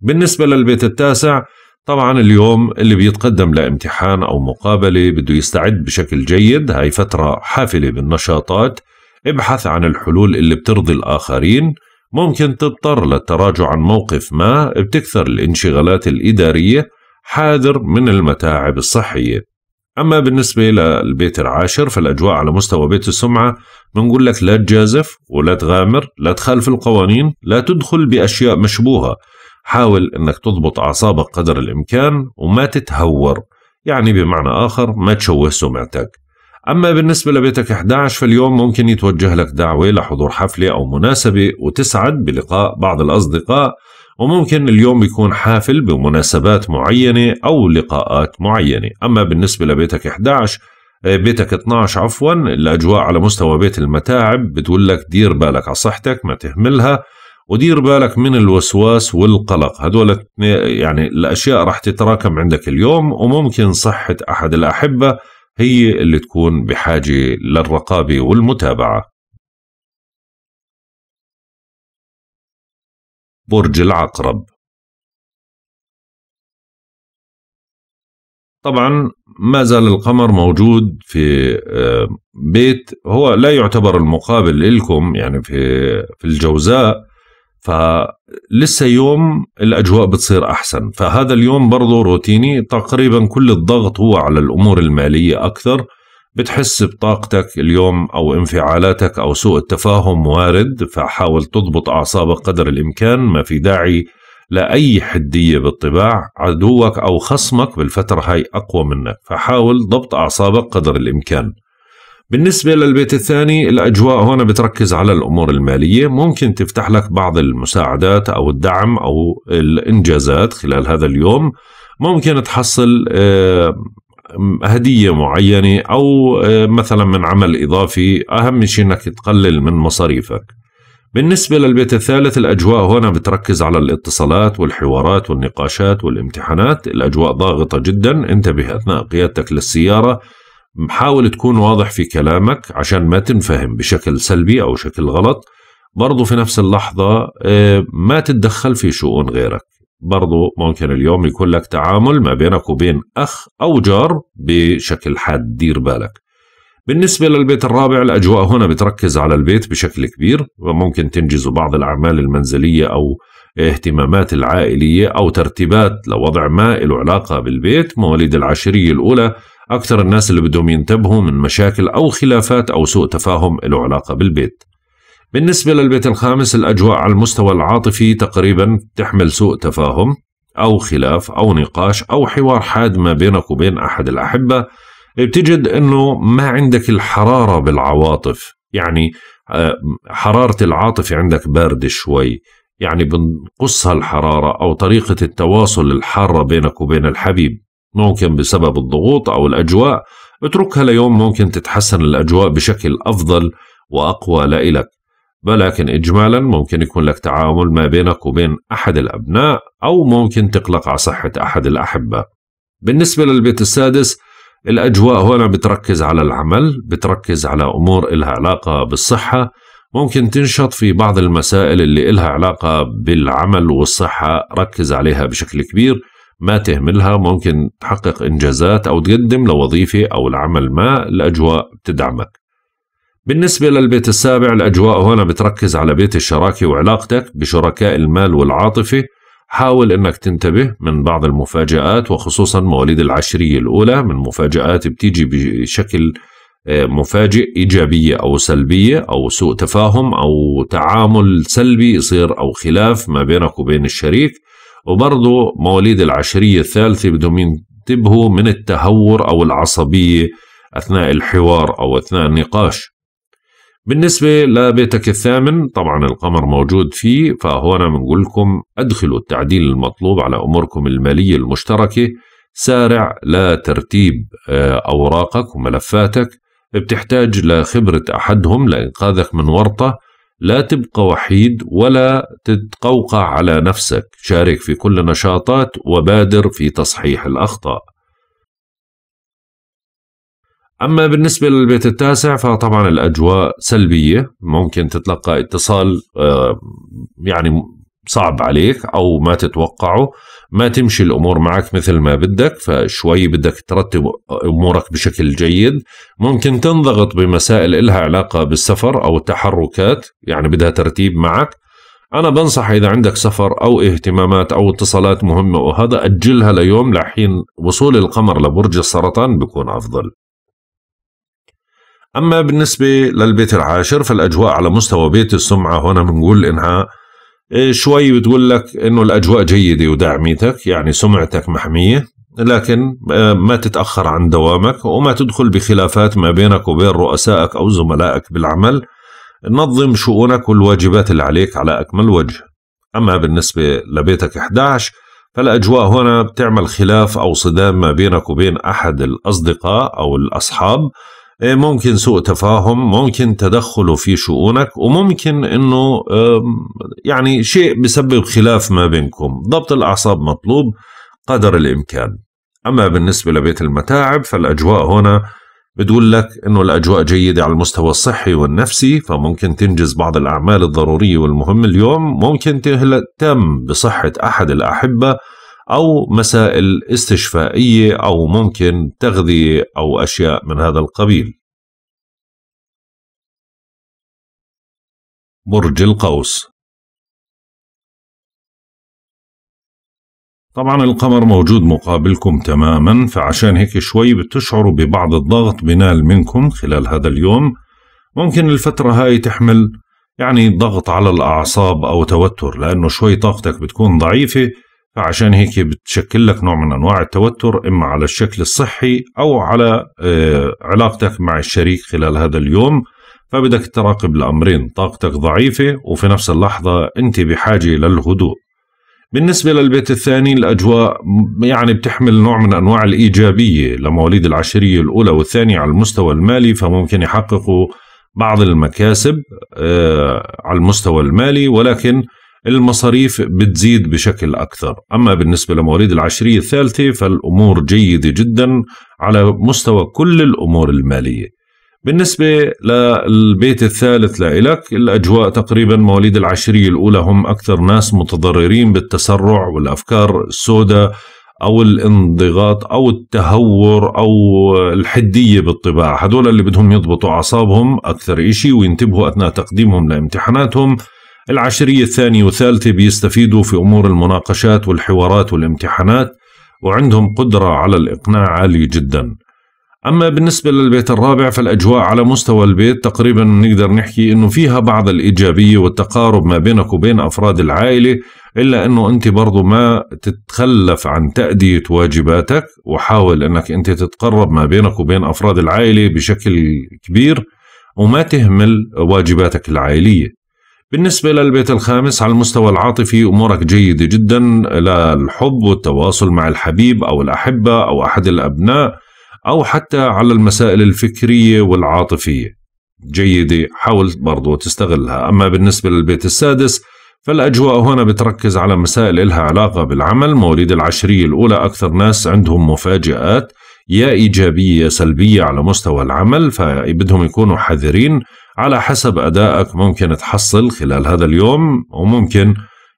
بالنسبة للبيت التاسع طبعا اليوم اللي بيتقدم لامتحان أو مقابلة بده يستعد بشكل جيد هاي فترة حافلة بالنشاطات ابحث عن الحلول اللي بترضي الآخرين ممكن تضطر للتراجع عن موقف ما بتكثر الانشغالات الإدارية حاذر من المتاعب الصحية أما بالنسبة للبيت العاشر فالأجواء على مستوى بيت السمعة بنقول لك لا تجازف ولا تغامر لا تخالف القوانين لا تدخل بأشياء مشبوهة حاول انك تضبط اعصابك قدر الامكان وما تتهور يعني بمعنى اخر ما تشوه سمعتك اما بالنسبه لبيتك 11 فاليوم ممكن يتوجه لك دعوه لحضور حفله او مناسبه وتسعد بلقاء بعض الاصدقاء وممكن اليوم يكون حافل بمناسبات معينه او لقاءات معينه اما بالنسبه لبيتك 11 آه، بيتك 12 عفوا الاجواء على مستوى بيت المتاعب بتقول لك دير بالك على صحتك ما تهملها ودير بالك من الوسواس والقلق هذول يعني الأشياء رح تتراكم عندك اليوم وممكن صحة أحد الأحبة هي اللي تكون بحاجة للرقابة والمتابعة برج العقرب طبعا ما زال القمر موجود في آه، بيت هو لا يعتبر المقابل لكم يعني في في الجوزاء فلسه يوم الاجواء بتصير احسن فهذا اليوم برضه روتيني تقريبا كل الضغط هو على الامور الماليه اكثر بتحس بطاقتك اليوم او انفعالاتك او سوء التفاهم وارد فحاول تضبط اعصابك قدر الامكان ما في داعي لأي حدية بالطباع عدوك أو خصمك بالفترة هاي أقوى منك فحاول ضبط أعصابك قدر الإمكان بالنسبة للبيت الثاني الأجواء هنا بتركز على الأمور المالية ممكن تفتح لك بعض المساعدات أو الدعم أو الإنجازات خلال هذا اليوم ممكن تحصل آه، هدية معينة أو آه، مثلا من عمل إضافي أهم شيء أنك تقلل من مصاريفك بالنسبة للبيت الثالث الأجواء هنا بتركز على الاتصالات والحوارات والنقاشات والامتحانات الأجواء ضاغطة جدا انتبه أثناء قيادتك للسيارة حاول تكون واضح في كلامك عشان ما تنفهم بشكل سلبي أو شكل غلط برضو في نفس اللحظة آه، ما تتدخل في شؤون غيرك برضو ممكن اليوم يكون لك تعامل ما بينك وبين أخ أو جار بشكل حاد دير بالك بالنسبة للبيت الرابع الأجواء هنا بتركز على البيت بشكل كبير وممكن تنجزوا بعض الأعمال المنزلية أو اهتمامات العائلية أو ترتيبات لوضع ما له علاقة بالبيت مواليد العشرية الأولى أكثر الناس اللي بدهم ينتبهوا من مشاكل أو خلافات أو سوء تفاهم له علاقة بالبيت بالنسبة للبيت الخامس الأجواء على المستوى العاطفي تقريبا تحمل سوء تفاهم أو خلاف أو نقاش أو حوار حاد ما بينك وبين أحد الأحبة بتجد أنه ما عندك الحرارة بالعواطف يعني آه، حرارة العاطفة عندك باردة شوي يعني بنقصها الحرارة أو طريقة التواصل الحارة بينك وبين الحبيب ممكن بسبب الضغوط أو الأجواء اتركها ليوم ممكن تتحسن الأجواء بشكل أفضل وأقوى لإلك ولكن إجمالا ممكن يكون لك تعامل ما بينك وبين أحد الأبناء أو ممكن تقلق على صحة أحد الأحبة بالنسبة للبيت السادس الأجواء هنا بتركز على العمل بتركز على أمور إلها علاقة بالصحة ممكن تنشط في بعض المسائل اللي إلها علاقة بالعمل والصحة ركز عليها بشكل كبير ما تهملها ممكن تحقق إنجازات أو تقدم لوظيفة أو العمل ما الأجواء بتدعمك بالنسبة للبيت السابع الأجواء هنا بتركز على بيت الشراكة وعلاقتك بشركاء المال والعاطفة حاول أنك تنتبه من بعض المفاجآت وخصوصا مواليد العشرية الأولى من مفاجآت بتيجي بشكل آه، مفاجئ إيجابية أو سلبية أو سوء تفاهم أو تعامل سلبي يصير أو خلاف ما بينك وبين الشريك وبرضه مواليد العشرية الثالثة بدهم ينتبهوا من التهور أو العصبية أثناء الحوار أو أثناء النقاش بالنسبة لبيتك الثامن طبعا القمر موجود فيه فهنا بنقول لكم أدخلوا التعديل المطلوب على أموركم المالية المشتركة سارع لترتيب آه، أوراقك وملفاتك بتحتاج لخبرة أحدهم لإنقاذك من ورطة لا تبقى وحيد ولا تتقوقع على نفسك شارك في كل نشاطات وبادر في تصحيح الأخطاء أما بالنسبة للبيت التاسع فطبعا الأجواء سلبية ممكن تتلقى اتصال آه، يعني صعب عليك أو ما تتوقعه ما تمشي الامور معك مثل ما بدك فشوي بدك ترتب امورك بشكل جيد ممكن تنضغط بمسائل إلها علاقه بالسفر او التحركات يعني بدها ترتيب معك انا بنصح اذا عندك سفر او اهتمامات او اتصالات مهمه وهذا اجلها ليوم لحين وصول القمر لبرج السرطان بيكون افضل أما بالنسبة للبيت العاشر فالأجواء على مستوى بيت السمعة هنا بنقول إنها شوي بتقول لك انه الاجواء جيده وداعميتك يعني سمعتك محميه لكن آه، ما تتاخر عن دوامك وما تدخل بخلافات ما بينك وبين رؤسائك او زملائك بالعمل نظم شؤونك والواجبات اللي عليك على اكمل وجه اما بالنسبه لبيتك 11 فالاجواء هنا بتعمل خلاف او صدام ما بينك وبين احد الاصدقاء او الاصحاب إيه، ممكن سوء تفاهم ممكن تدخله في شؤونك وممكن انه يعني شيء بسبب خلاف ما بينكم ضبط الاعصاب مطلوب قدر الامكان اما بالنسبه لبيت المتاعب فالاجواء هنا بتقول لك انه الاجواء جيده على المستوى الصحي والنفسي فممكن تنجز بعض الاعمال الضروريه والمهمه اليوم ممكن تهتم بصحه احد الاحبه أو مسائل استشفائية أو ممكن تغذية أو أشياء من هذا القبيل برج القوس طبعا القمر موجود مقابلكم تماما فعشان هيك شوي بتشعروا ببعض الضغط بنال منكم خلال هذا اليوم ممكن الفترة هاي تحمل يعني ضغط على الأعصاب أو توتر لأنه شوي طاقتك بتكون ضعيفة فعشان هيك بتشكل لك نوع من انواع التوتر اما على الشكل الصحي او على آه، علاقتك مع الشريك خلال هذا اليوم فبدك تراقب الامرين طاقتك ضعيفه وفي نفس اللحظه انت بحاجه للهدوء بالنسبة للبيت الثاني الأجواء يعني بتحمل نوع من أنواع الإيجابية لمواليد العشرية الأولى والثانية على المستوى المالي فممكن يحققوا بعض المكاسب آه، على المستوى المالي ولكن المصاريف بتزيد بشكل أكثر أما بالنسبة لمواليد العشرية الثالثة فالأمور جيدة جدا على مستوى كل الأمور المالية بالنسبة للبيت الثالث لإلك الأجواء تقريبا مواليد العشرية الأولى هم أكثر ناس متضررين بالتسرع والأفكار السوداء أو الانضغاط أو التهور أو الحدية بالطباع هدول اللي بدهم يضبطوا أعصابهم أكثر إشي وينتبهوا أثناء تقديمهم لامتحاناتهم العشرية الثانية والثالثة بيستفيدوا في أمور المناقشات والحوارات والامتحانات وعندهم قدرة على الإقناع عالية جدا أما بالنسبة للبيت الرابع فالأجواء على مستوى البيت تقريبا نقدر نحكي أنه فيها بعض الإيجابية والتقارب ما بينك وبين أفراد العائلة إلا أنه أنت برضو ما تتخلف عن تأدية واجباتك وحاول أنك أنت تتقرب ما بينك وبين أفراد العائلة بشكل كبير وما تهمل واجباتك العائلية بالنسبة للبيت الخامس على المستوى العاطفي أمورك جيدة جدا للحب والتواصل مع الحبيب أو الأحبة أو أحد الأبناء أو حتى على المسائل الفكرية والعاطفية جيدة حاول برضو تستغلها أما بالنسبة للبيت السادس فالأجواء هنا بتركز على مسائل إلها علاقة بالعمل مواليد العشرية الأولى أكثر ناس عندهم مفاجآت يا إيجابية يا سلبية على مستوى العمل فبدهم يكونوا حذرين على حسب أدائك ممكن تحصل خلال هذا اليوم وممكن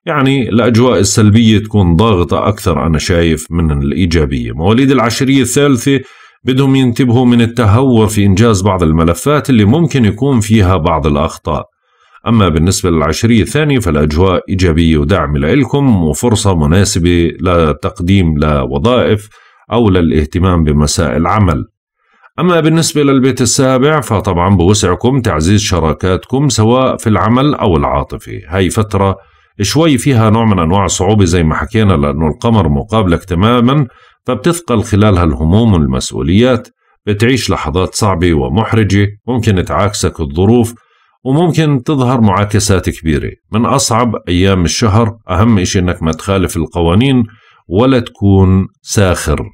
يعني الأجواء السلبية تكون ضاغطة أكثر أنا شايف من الإيجابية مواليد العشرية الثالثة بدهم ينتبهوا من التهور في إنجاز بعض الملفات اللي ممكن يكون فيها بعض الأخطاء أما بالنسبة للعشرية الثانية فالأجواء إيجابية ودعم لإلكم وفرصة مناسبة لتقديم لوظائف أو للاهتمام بمسائل عمل أما بالنسبة للبيت السابع فطبعا بوسعكم تعزيز شراكاتكم سواء في العمل أو العاطفي هاي فترة شوي فيها نوع من أنواع الصعوبة زي ما حكينا لأنه القمر مقابلك تماما فبتثقل خلالها الهموم والمسؤوليات بتعيش لحظات صعبة ومحرجة ممكن تعاكسك الظروف وممكن تظهر معاكسات كبيرة من أصعب أيام الشهر أهم إشي أنك ما تخالف القوانين ولا تكون ساخر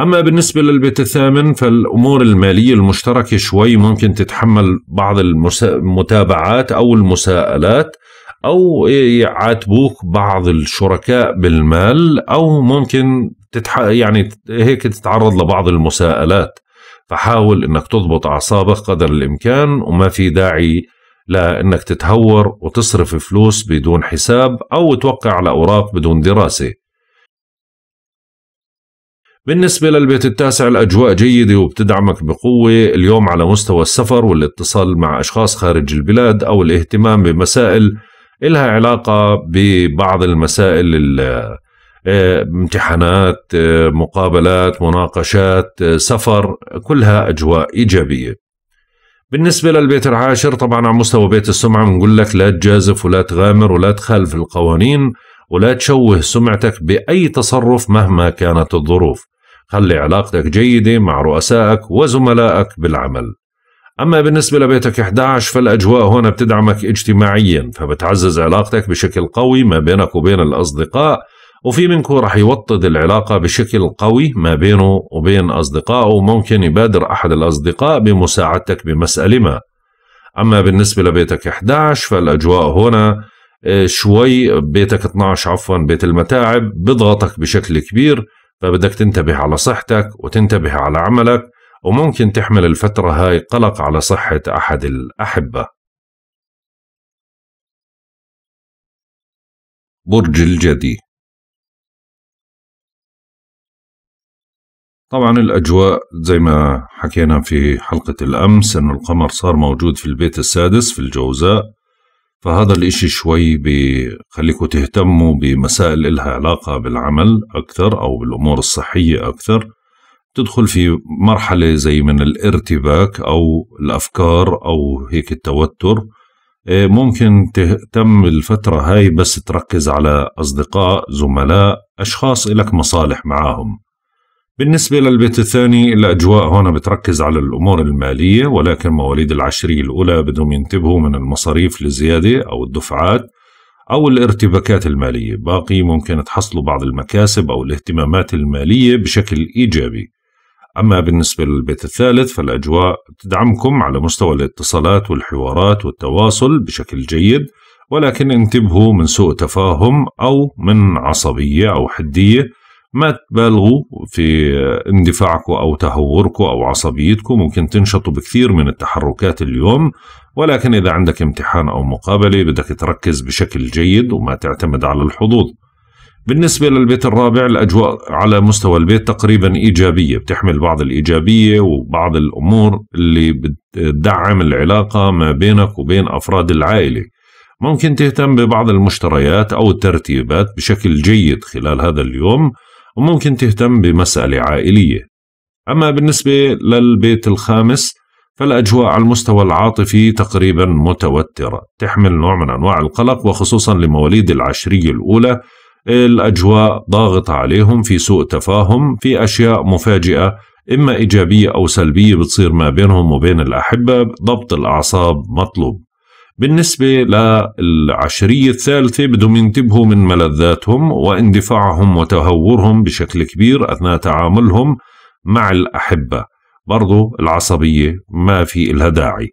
أما بالنسبة للبيت الثامن فالأمور المالية المشتركة شوي ممكن تتحمل بعض المتابعات أو المساءلات أو يعاتبوك بعض الشركاء بالمال أو ممكن تتح... يعني هيك تتعرض لبعض المساءلات فحاول انك تضبط اعصابك قدر الامكان وما في داعي لانك تتهور وتصرف فلوس بدون حساب او توقع على اوراق بدون دراسه بالنسبة للبيت التاسع الأجواء جيدة وبتدعمك بقوة اليوم على مستوى السفر والاتصال مع أشخاص خارج البلاد أو الاهتمام بمسائل إلها علاقة ببعض المسائل آه، امتحانات آه، مقابلات مناقشات آه، سفر كلها أجواء إيجابية بالنسبة للبيت العاشر طبعا على مستوى بيت السمعة بنقول لك لا تجازف ولا تغامر ولا تخالف القوانين ولا تشوه سمعتك بأي تصرف مهما كانت الظروف خلي علاقتك جيدة مع رؤسائك وزملائك بالعمل أما بالنسبة لبيتك 11 فالأجواء هنا بتدعمك اجتماعيا فبتعزز علاقتك بشكل قوي ما بينك وبين الأصدقاء وفي منكم رح يوطد العلاقة بشكل قوي ما بينه وبين أصدقائه وممكن يبادر أحد الأصدقاء بمساعدتك بمسألة ما أما بالنسبة لبيتك 11 فالأجواء هنا آه، شوي بيتك 12 عفوا بيت المتاعب بضغطك بشكل كبير فبدك تنتبه على صحتك وتنتبه على عملك وممكن تحمل الفترة هاي قلق على صحة أحد الأحبة برج الجدي طبعا الأجواء زي ما حكينا في حلقة الأمس أنه القمر صار موجود في البيت السادس في الجوزاء فهذا الإشي شوي بخليكم تهتموا بمسائل إلها علاقة بالعمل أكثر أو بالأمور الصحية أكثر تدخل في مرحلة زي من الارتباك أو الأفكار أو هيك التوتر إيه، ممكن تهتم الفترة هاي بس تركز على أصدقاء زملاء أشخاص إلك مصالح معاهم بالنسبة للبيت الثاني الأجواء هنا بتركز على الأمور المالية ولكن مواليد العشرية الأولى بدهم ينتبهوا من المصاريف الزيادة أو الدفعات أو الارتباكات المالية باقي ممكن تحصلوا بعض المكاسب أو الاهتمامات المالية بشكل إيجابي أما بالنسبة للبيت الثالث فالأجواء تدعمكم على مستوى الاتصالات والحوارات والتواصل بشكل جيد ولكن انتبهوا من سوء تفاهم أو من عصبية أو حدية ما تبالغوا في اندفاعكم أو تهوركم أو عصبيتكم ممكن تنشطوا بكثير من التحركات اليوم ولكن إذا عندك امتحان أو مقابلة بدك تركز بشكل جيد وما تعتمد على الحظوظ بالنسبة للبيت الرابع الأجواء على مستوى البيت تقريبا إيجابية بتحمل بعض الإيجابية وبعض الأمور اللي بتدعم العلاقة ما بينك وبين أفراد العائلة ممكن تهتم ببعض المشتريات أو الترتيبات بشكل جيد خلال هذا اليوم وممكن تهتم بمسألة عائلية أما بالنسبة للبيت الخامس فالأجواء على المستوى العاطفي تقريبا متوترة تحمل نوع من أنواع القلق وخصوصا لمواليد العشرية الأولى الأجواء ضاغطة عليهم في سوء تفاهم في أشياء مفاجئة إما إيجابية أو سلبية بتصير ما بينهم وبين الأحبة ضبط الأعصاب مطلوب بالنسبة للعشرية الثالثة بدهم ينتبهوا من ملذاتهم واندفاعهم وتهورهم بشكل كبير أثناء تعاملهم مع الأحبة برضو العصبية ما في إلها داعي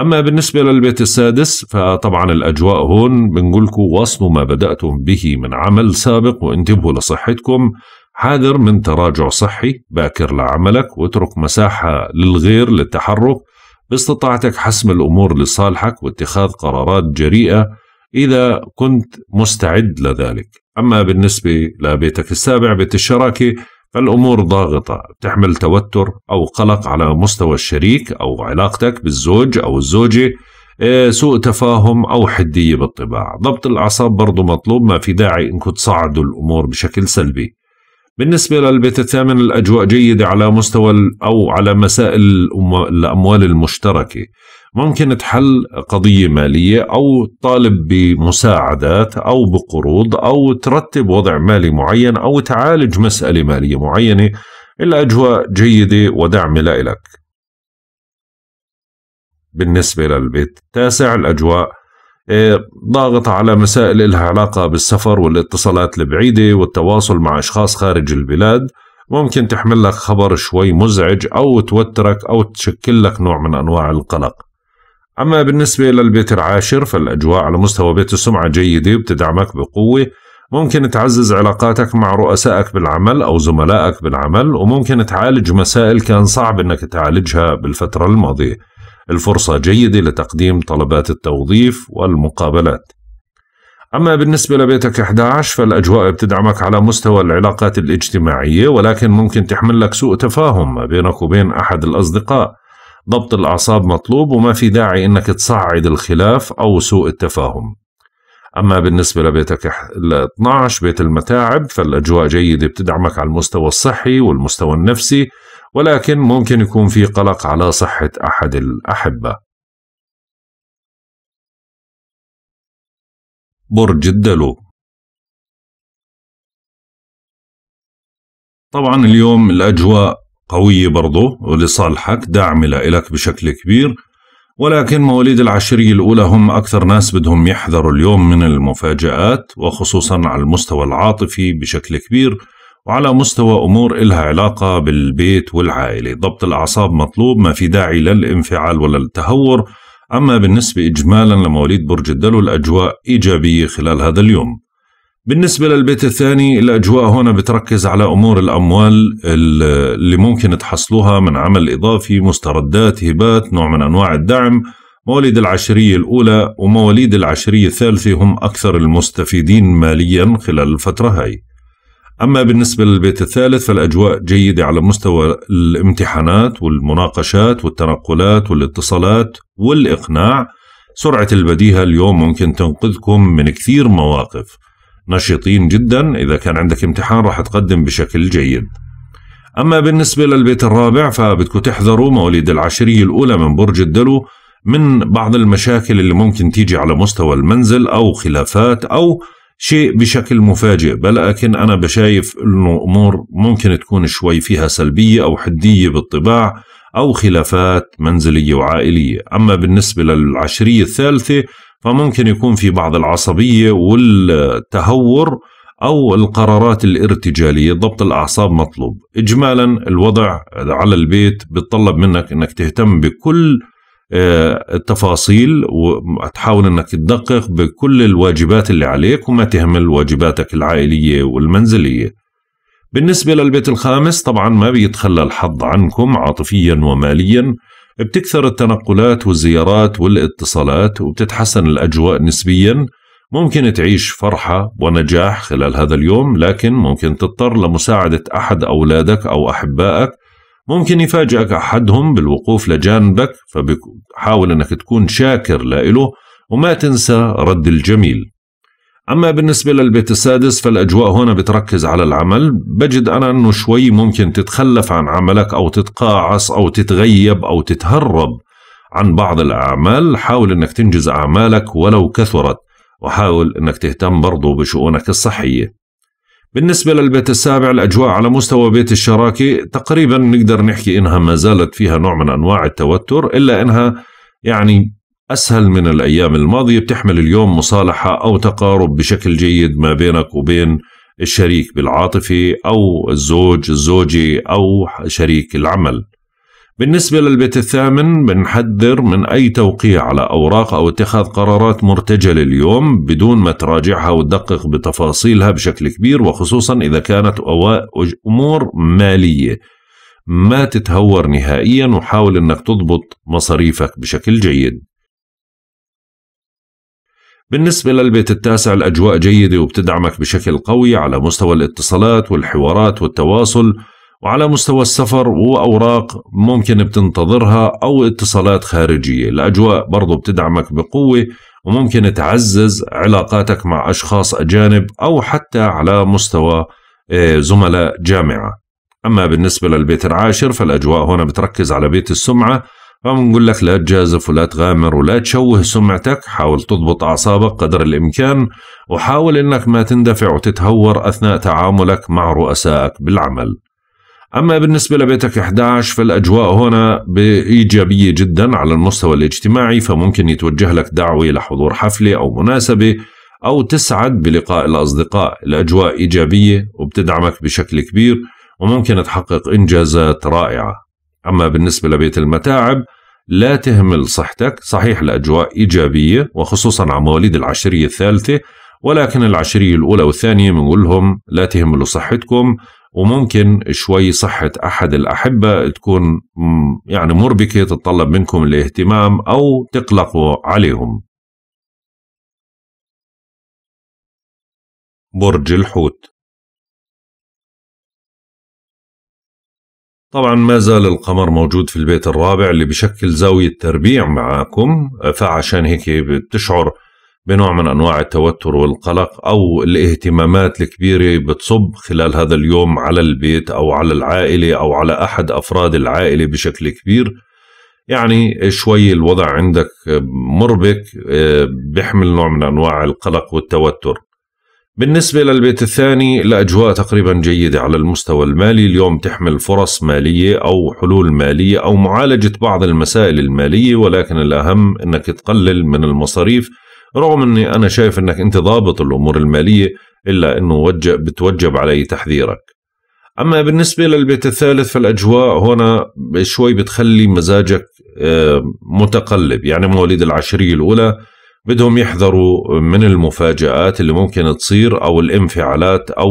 أما بالنسبة للبيت السادس فطبعا الأجواء هون بنقول لكم واصلوا ما بدأتم به من عمل سابق وانتبهوا لصحتكم حاذر من تراجع صحي باكر لعملك واترك مساحة للغير للتحرك باستطاعتك حسم الأمور لصالحك واتخاذ قرارات جريئة إذا كنت مستعد لذلك أما بالنسبة لبيتك السابع بيت الشراكة فالأمور ضاغطة تحمل توتر أو قلق على مستوى الشريك أو علاقتك بالزوج أو الزوجة آه، سوء تفاهم أو حدية بالطباع ضبط الأعصاب برضو مطلوب ما في داعي أنكم تصعدوا الأمور بشكل سلبي بالنسبة للبيت الثامن الأجواء جيدة على مستوى أو على مسائل الأموال المشتركة ممكن تحل قضية مالية أو تطالب بمساعدات أو بقروض أو ترتب وضع مالي معين أو تعالج مسألة مالية معينة الأجواء جيدة ودعم لإلك بالنسبة للبيت التاسع الأجواء إيه، ضاغط على مسائل لها علاقة بالسفر والاتصالات البعيدة والتواصل مع أشخاص خارج البلاد ممكن تحمل لك خبر شوي مزعج أو توترك أو تشكل لك نوع من أنواع القلق أما بالنسبة للبيت العاشر فالأجواء على مستوى بيت السمعة جيدة وبتدعمك بقوة ممكن تعزز علاقاتك مع رؤسائك بالعمل أو زملائك بالعمل وممكن تعالج مسائل كان صعب أنك تعالجها بالفترة الماضية الفرصة جيدة لتقديم طلبات التوظيف والمقابلات أما بالنسبة لبيتك 11 فالأجواء بتدعمك على مستوى العلاقات الاجتماعية ولكن ممكن تحمل لك سوء تفاهم ما بينك وبين أحد الأصدقاء ضبط الأعصاب مطلوب وما في داعي أنك تصعد الخلاف أو سوء التفاهم أما بالنسبة لبيتك 12 بيت المتاعب فالأجواء جيدة بتدعمك على المستوى الصحي والمستوى النفسي ولكن ممكن يكون في قلق على صحة أحد الأحبة برج الدلو طبعا اليوم الأجواء قوية برضو ولصالحك داعمة لك بشكل كبير ولكن مواليد العشرية الأولى هم أكثر ناس بدهم يحذروا اليوم من المفاجآت وخصوصا على المستوى العاطفي بشكل كبير وعلى مستوى أمور إلها علاقة بالبيت والعائلة ضبط الأعصاب مطلوب ما في داعي للانفعال ولا التهور أما بالنسبة إجمالا لمواليد برج الدلو الأجواء إيجابية خلال هذا اليوم بالنسبة للبيت الثاني الأجواء هنا بتركز على أمور الأموال اللي ممكن تحصلوها من عمل إضافي مستردات هبات نوع من أنواع الدعم مواليد العشرية الأولى ومواليد العشرية الثالثة هم أكثر المستفيدين ماليا خلال الفترة هاي أما بالنسبة للبيت الثالث فالأجواء جيدة على مستوى الامتحانات والمناقشات والتنقلات والاتصالات والإقناع سرعة البديهة اليوم ممكن تنقذكم من كثير مواقف نشيطين جدا إذا كان عندك امتحان راح تقدم بشكل جيد أما بالنسبة للبيت الرابع فبدكم تحذروا مواليد العشرية الأولى من برج الدلو من بعض المشاكل اللي ممكن تيجي على مستوى المنزل أو خلافات أو شيء بشكل مفاجئ لكن أنا بشايف أنه أمور ممكن تكون شوي فيها سلبية أو حدية بالطباع أو خلافات منزلية وعائلية أما بالنسبة للعشرية الثالثة فممكن يكون في بعض العصبية والتهور أو القرارات الارتجالية ضبط الأعصاب مطلوب إجمالا الوضع على البيت بتطلب منك أنك تهتم بكل آه، التفاصيل وتحاول انك تدقق بكل الواجبات اللي عليك وما تهمل واجباتك العائليه والمنزليه. بالنسبه للبيت الخامس طبعا ما بيتخلى الحظ عنكم عاطفيا وماليا بتكثر التنقلات والزيارات والاتصالات وبتتحسن الاجواء نسبيا ممكن تعيش فرحه ونجاح خلال هذا اليوم لكن ممكن تضطر لمساعده احد اولادك او احبائك ممكن يفاجئك أحدهم بالوقوف لجانبك فحاول أنك تكون شاكر لإله وما تنسى رد الجميل أما بالنسبة للبيت السادس فالأجواء هنا بتركز على العمل بجد أنا أنه شوي ممكن تتخلف عن عملك أو تتقاعس أو تتغيب أو تتهرب عن بعض الأعمال حاول أنك تنجز أعمالك ولو كثرت وحاول أنك تهتم برضو بشؤونك الصحية بالنسبة للبيت السابع الأجواء على مستوى بيت الشراكة تقريبا نقدر نحكي إنها ما زالت فيها نوع من أنواع التوتر إلا إنها يعني أسهل من الأيام الماضية بتحمل اليوم مصالحة أو تقارب بشكل جيد ما بينك وبين الشريك بالعاطفة أو الزوج الزوجة أو شريك العمل بالنسبة للبيت الثامن بنحذر من أي توقيع على أوراق أو اتخاذ قرارات مرتجلة اليوم بدون ما تراجعها وتدقق بتفاصيلها بشكل كبير وخصوصا إذا كانت أمور مالية ما تتهور نهائيا وحاول أنك تضبط مصاريفك بشكل جيد بالنسبة للبيت التاسع الأجواء جيدة وبتدعمك بشكل قوي على مستوى الاتصالات والحوارات والتواصل وعلى مستوى السفر وأوراق ممكن بتنتظرها أو اتصالات خارجية الأجواء برضو بتدعمك بقوة وممكن تعزز علاقاتك مع أشخاص أجانب أو حتى على مستوى آه، زملاء جامعة أما بالنسبة للبيت العاشر فالأجواء هنا بتركز على بيت السمعة فبنقول لك لا تجازف ولا تغامر ولا تشوه سمعتك حاول تضبط أعصابك قدر الإمكان وحاول أنك ما تندفع وتتهور أثناء تعاملك مع رؤسائك بالعمل أما بالنسبة لبيتك 11 فالأجواء هنا إيجابية جدا على المستوى الاجتماعي فممكن يتوجه لك دعوة لحضور حفلة أو مناسبة أو تسعد بلقاء الأصدقاء الأجواء إيجابية وبتدعمك بشكل كبير وممكن تحقق إنجازات رائعة أما بالنسبة لبيت المتاعب لا تهمل صحتك صحيح الأجواء إيجابية وخصوصا على مواليد العشرية الثالثة ولكن العشرية الأولى والثانية بنقول لهم لا تهملوا صحتكم وممكن شوي صحة أحد الأحبة تكون يعني مربكة تتطلب منكم الاهتمام أو تقلقوا عليهم برج الحوت طبعا ما زال القمر موجود في البيت الرابع اللي بشكل زاوية تربيع معاكم فعشان هيك بتشعر بنوع من انواع التوتر والقلق او الاهتمامات الكبيره بتصب خلال هذا اليوم على البيت او على العائله او على احد افراد العائله بشكل كبير يعني شوي الوضع عندك مربك آه، بيحمل نوع من انواع القلق والتوتر بالنسبة للبيت الثاني الأجواء تقريبا جيدة على المستوى المالي اليوم تحمل فرص مالية أو حلول مالية أو معالجة بعض المسائل المالية ولكن الأهم أنك تقلل من المصاريف رغم اني انا شايف انك انت ضابط الامور الماليه الا انه وجه بتوجب علي تحذيرك. اما بالنسبه للبيت الثالث فالاجواء هنا شوي بتخلي مزاجك آه، متقلب يعني مواليد العشريه الاولى بدهم يحذروا من المفاجآت اللي ممكن تصير او الانفعالات او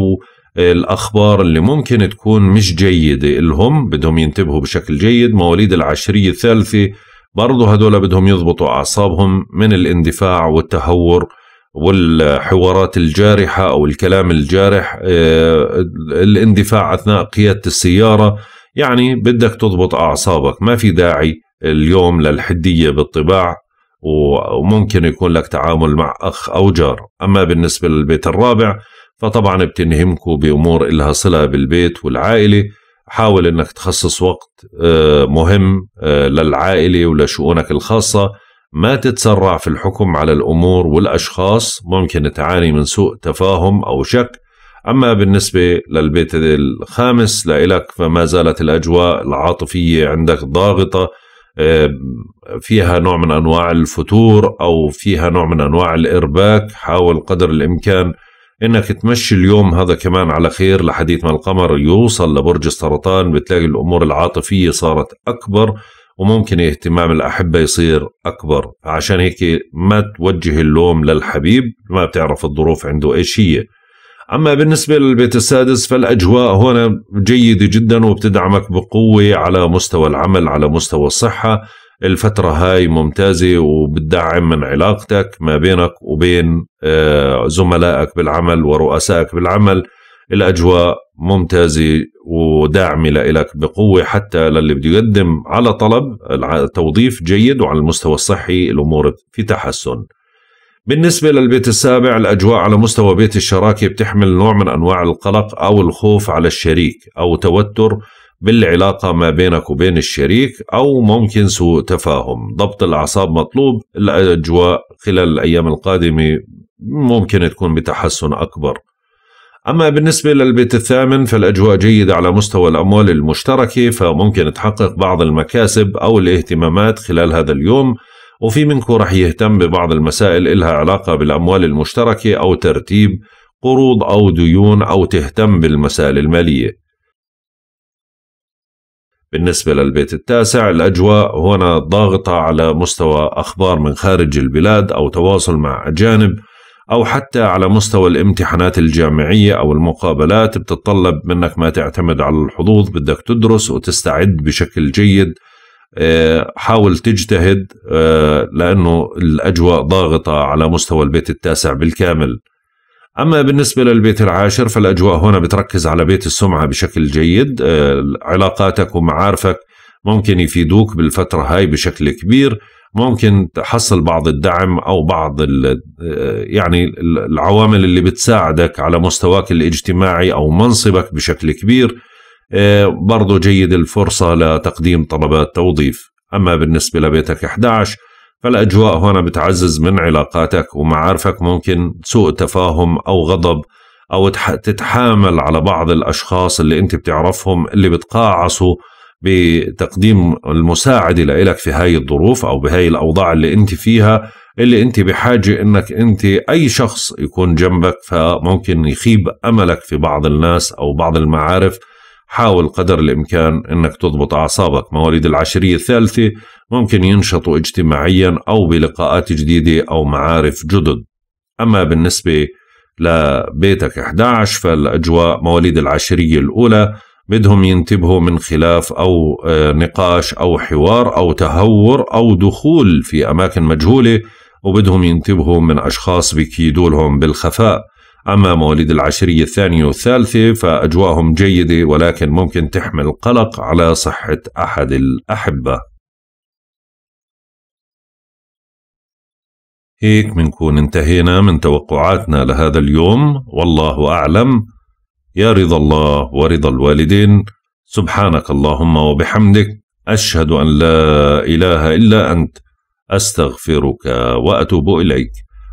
الاخبار اللي ممكن تكون مش جيده لهم بدهم ينتبهوا بشكل جيد مواليد العشريه الثالثه برضه هدول بدهم يضبطوا أعصابهم من الاندفاع والتهور والحوارات الجارحة أو الكلام الجارح آه، الاندفاع أثناء قيادة السيارة يعني بدك تضبط أعصابك ما في داعي اليوم للحدية بالطباع وممكن يكون لك تعامل مع أخ أو جار أما بالنسبة للبيت الرابع فطبعا بتنهمكوا بأمور إلها صلة بالبيت والعائلة حاول انك تخصص وقت آه، مهم آه، للعائله ولشؤونك الخاصه ما تتسرع في الحكم على الامور والاشخاص ممكن تعاني من سوء تفاهم او شك اما بالنسبه للبيت الخامس لإلك فما زالت الاجواء العاطفيه عندك ضاغطه آه، فيها نوع من انواع الفتور او فيها نوع من انواع الارباك حاول قدر الامكان انك تمشي اليوم هذا كمان على خير لحديث ما القمر يوصل لبرج السرطان بتلاقي الامور العاطفيه صارت اكبر وممكن اهتمام الاحبه يصير اكبر عشان هيك ما توجه اللوم للحبيب ما بتعرف الظروف عنده ايش هي اما بالنسبه للبيت السادس فالاجواء هنا جيده جدا وبتدعمك بقوه على مستوى العمل على مستوى الصحه الفترة هاي ممتازة وبتدعم من علاقتك ما بينك وبين آه، زملائك بالعمل ورؤسائك بالعمل الأجواء ممتازة وداعمة لإلك بقوة حتى للي بده يقدم على طلب توظيف جيد وعلى المستوى الصحي الأمور في تحسن بالنسبة للبيت السابع الأجواء على مستوى بيت الشراكة بتحمل نوع من أنواع القلق أو الخوف على الشريك أو توتر بالعلاقة ما بينك وبين الشريك أو ممكن سوء تفاهم ضبط الأعصاب مطلوب الأجواء خلال الأيام القادمة ممكن تكون بتحسن أكبر أما بالنسبة للبيت الثامن فالأجواء جيدة على مستوى الأموال المشتركة فممكن تحقق بعض المكاسب أو الاهتمامات خلال هذا اليوم وفي منكم رح يهتم ببعض المسائل إلها علاقة بالأموال المشتركة أو ترتيب قروض أو ديون أو تهتم بالمسائل المالية بالنسبة للبيت التاسع الأجواء هنا ضاغطة على مستوى أخبار من خارج البلاد أو تواصل مع أجانب أو حتى على مستوى الامتحانات الجامعية أو المقابلات بتتطلب منك ما تعتمد على الحظوظ بدك تدرس وتستعد بشكل جيد آه، حاول تجتهد آه، لأنه الأجواء ضاغطة على مستوى البيت التاسع بالكامل أما بالنسبة للبيت العاشر فالأجواء هنا بتركز على بيت السمعة بشكل جيد آه، علاقاتك ومعارفك ممكن يفيدوك بالفترة هاي بشكل كبير ممكن تحصل بعض الدعم أو بعض آه، يعني العوامل اللي بتساعدك على مستواك الاجتماعي أو منصبك بشكل كبير آه، برضو جيد الفرصة لتقديم طلبات توظيف أما بالنسبة لبيتك 11 فالاجواء هنا بتعزز من علاقاتك ومعارفك ممكن سوء تفاهم او غضب او تتحامل على بعض الاشخاص اللي انت بتعرفهم اللي بتقاعصوا بتقديم المساعده لإلك في هاي الظروف او بهاي الاوضاع اللي انت فيها اللي انت بحاجه انك انت اي شخص يكون جنبك فممكن يخيب املك في بعض الناس او بعض المعارف حاول قدر الإمكان أنك تضبط أعصابك مواليد العشرية الثالثة ممكن ينشطوا اجتماعيا أو بلقاءات جديدة أو معارف جدد أما بالنسبة لبيتك 11 فالأجواء مواليد العشرية الأولى بدهم ينتبهوا من خلاف أو آه، نقاش أو حوار أو تهور أو دخول في أماكن مجهولة وبدهم ينتبهوا من أشخاص بكيدولهم بالخفاء أما مواليد العشرية الثانية والثالثة فأجواهم جيدة ولكن ممكن تحمل قلق على صحة أحد الأحبة هيك منكون انتهينا من توقعاتنا لهذا اليوم والله أعلم يا رضا الله ورضا الوالدين سبحانك اللهم وبحمدك أشهد أن لا إله إلا أنت أستغفرك وأتوب إليك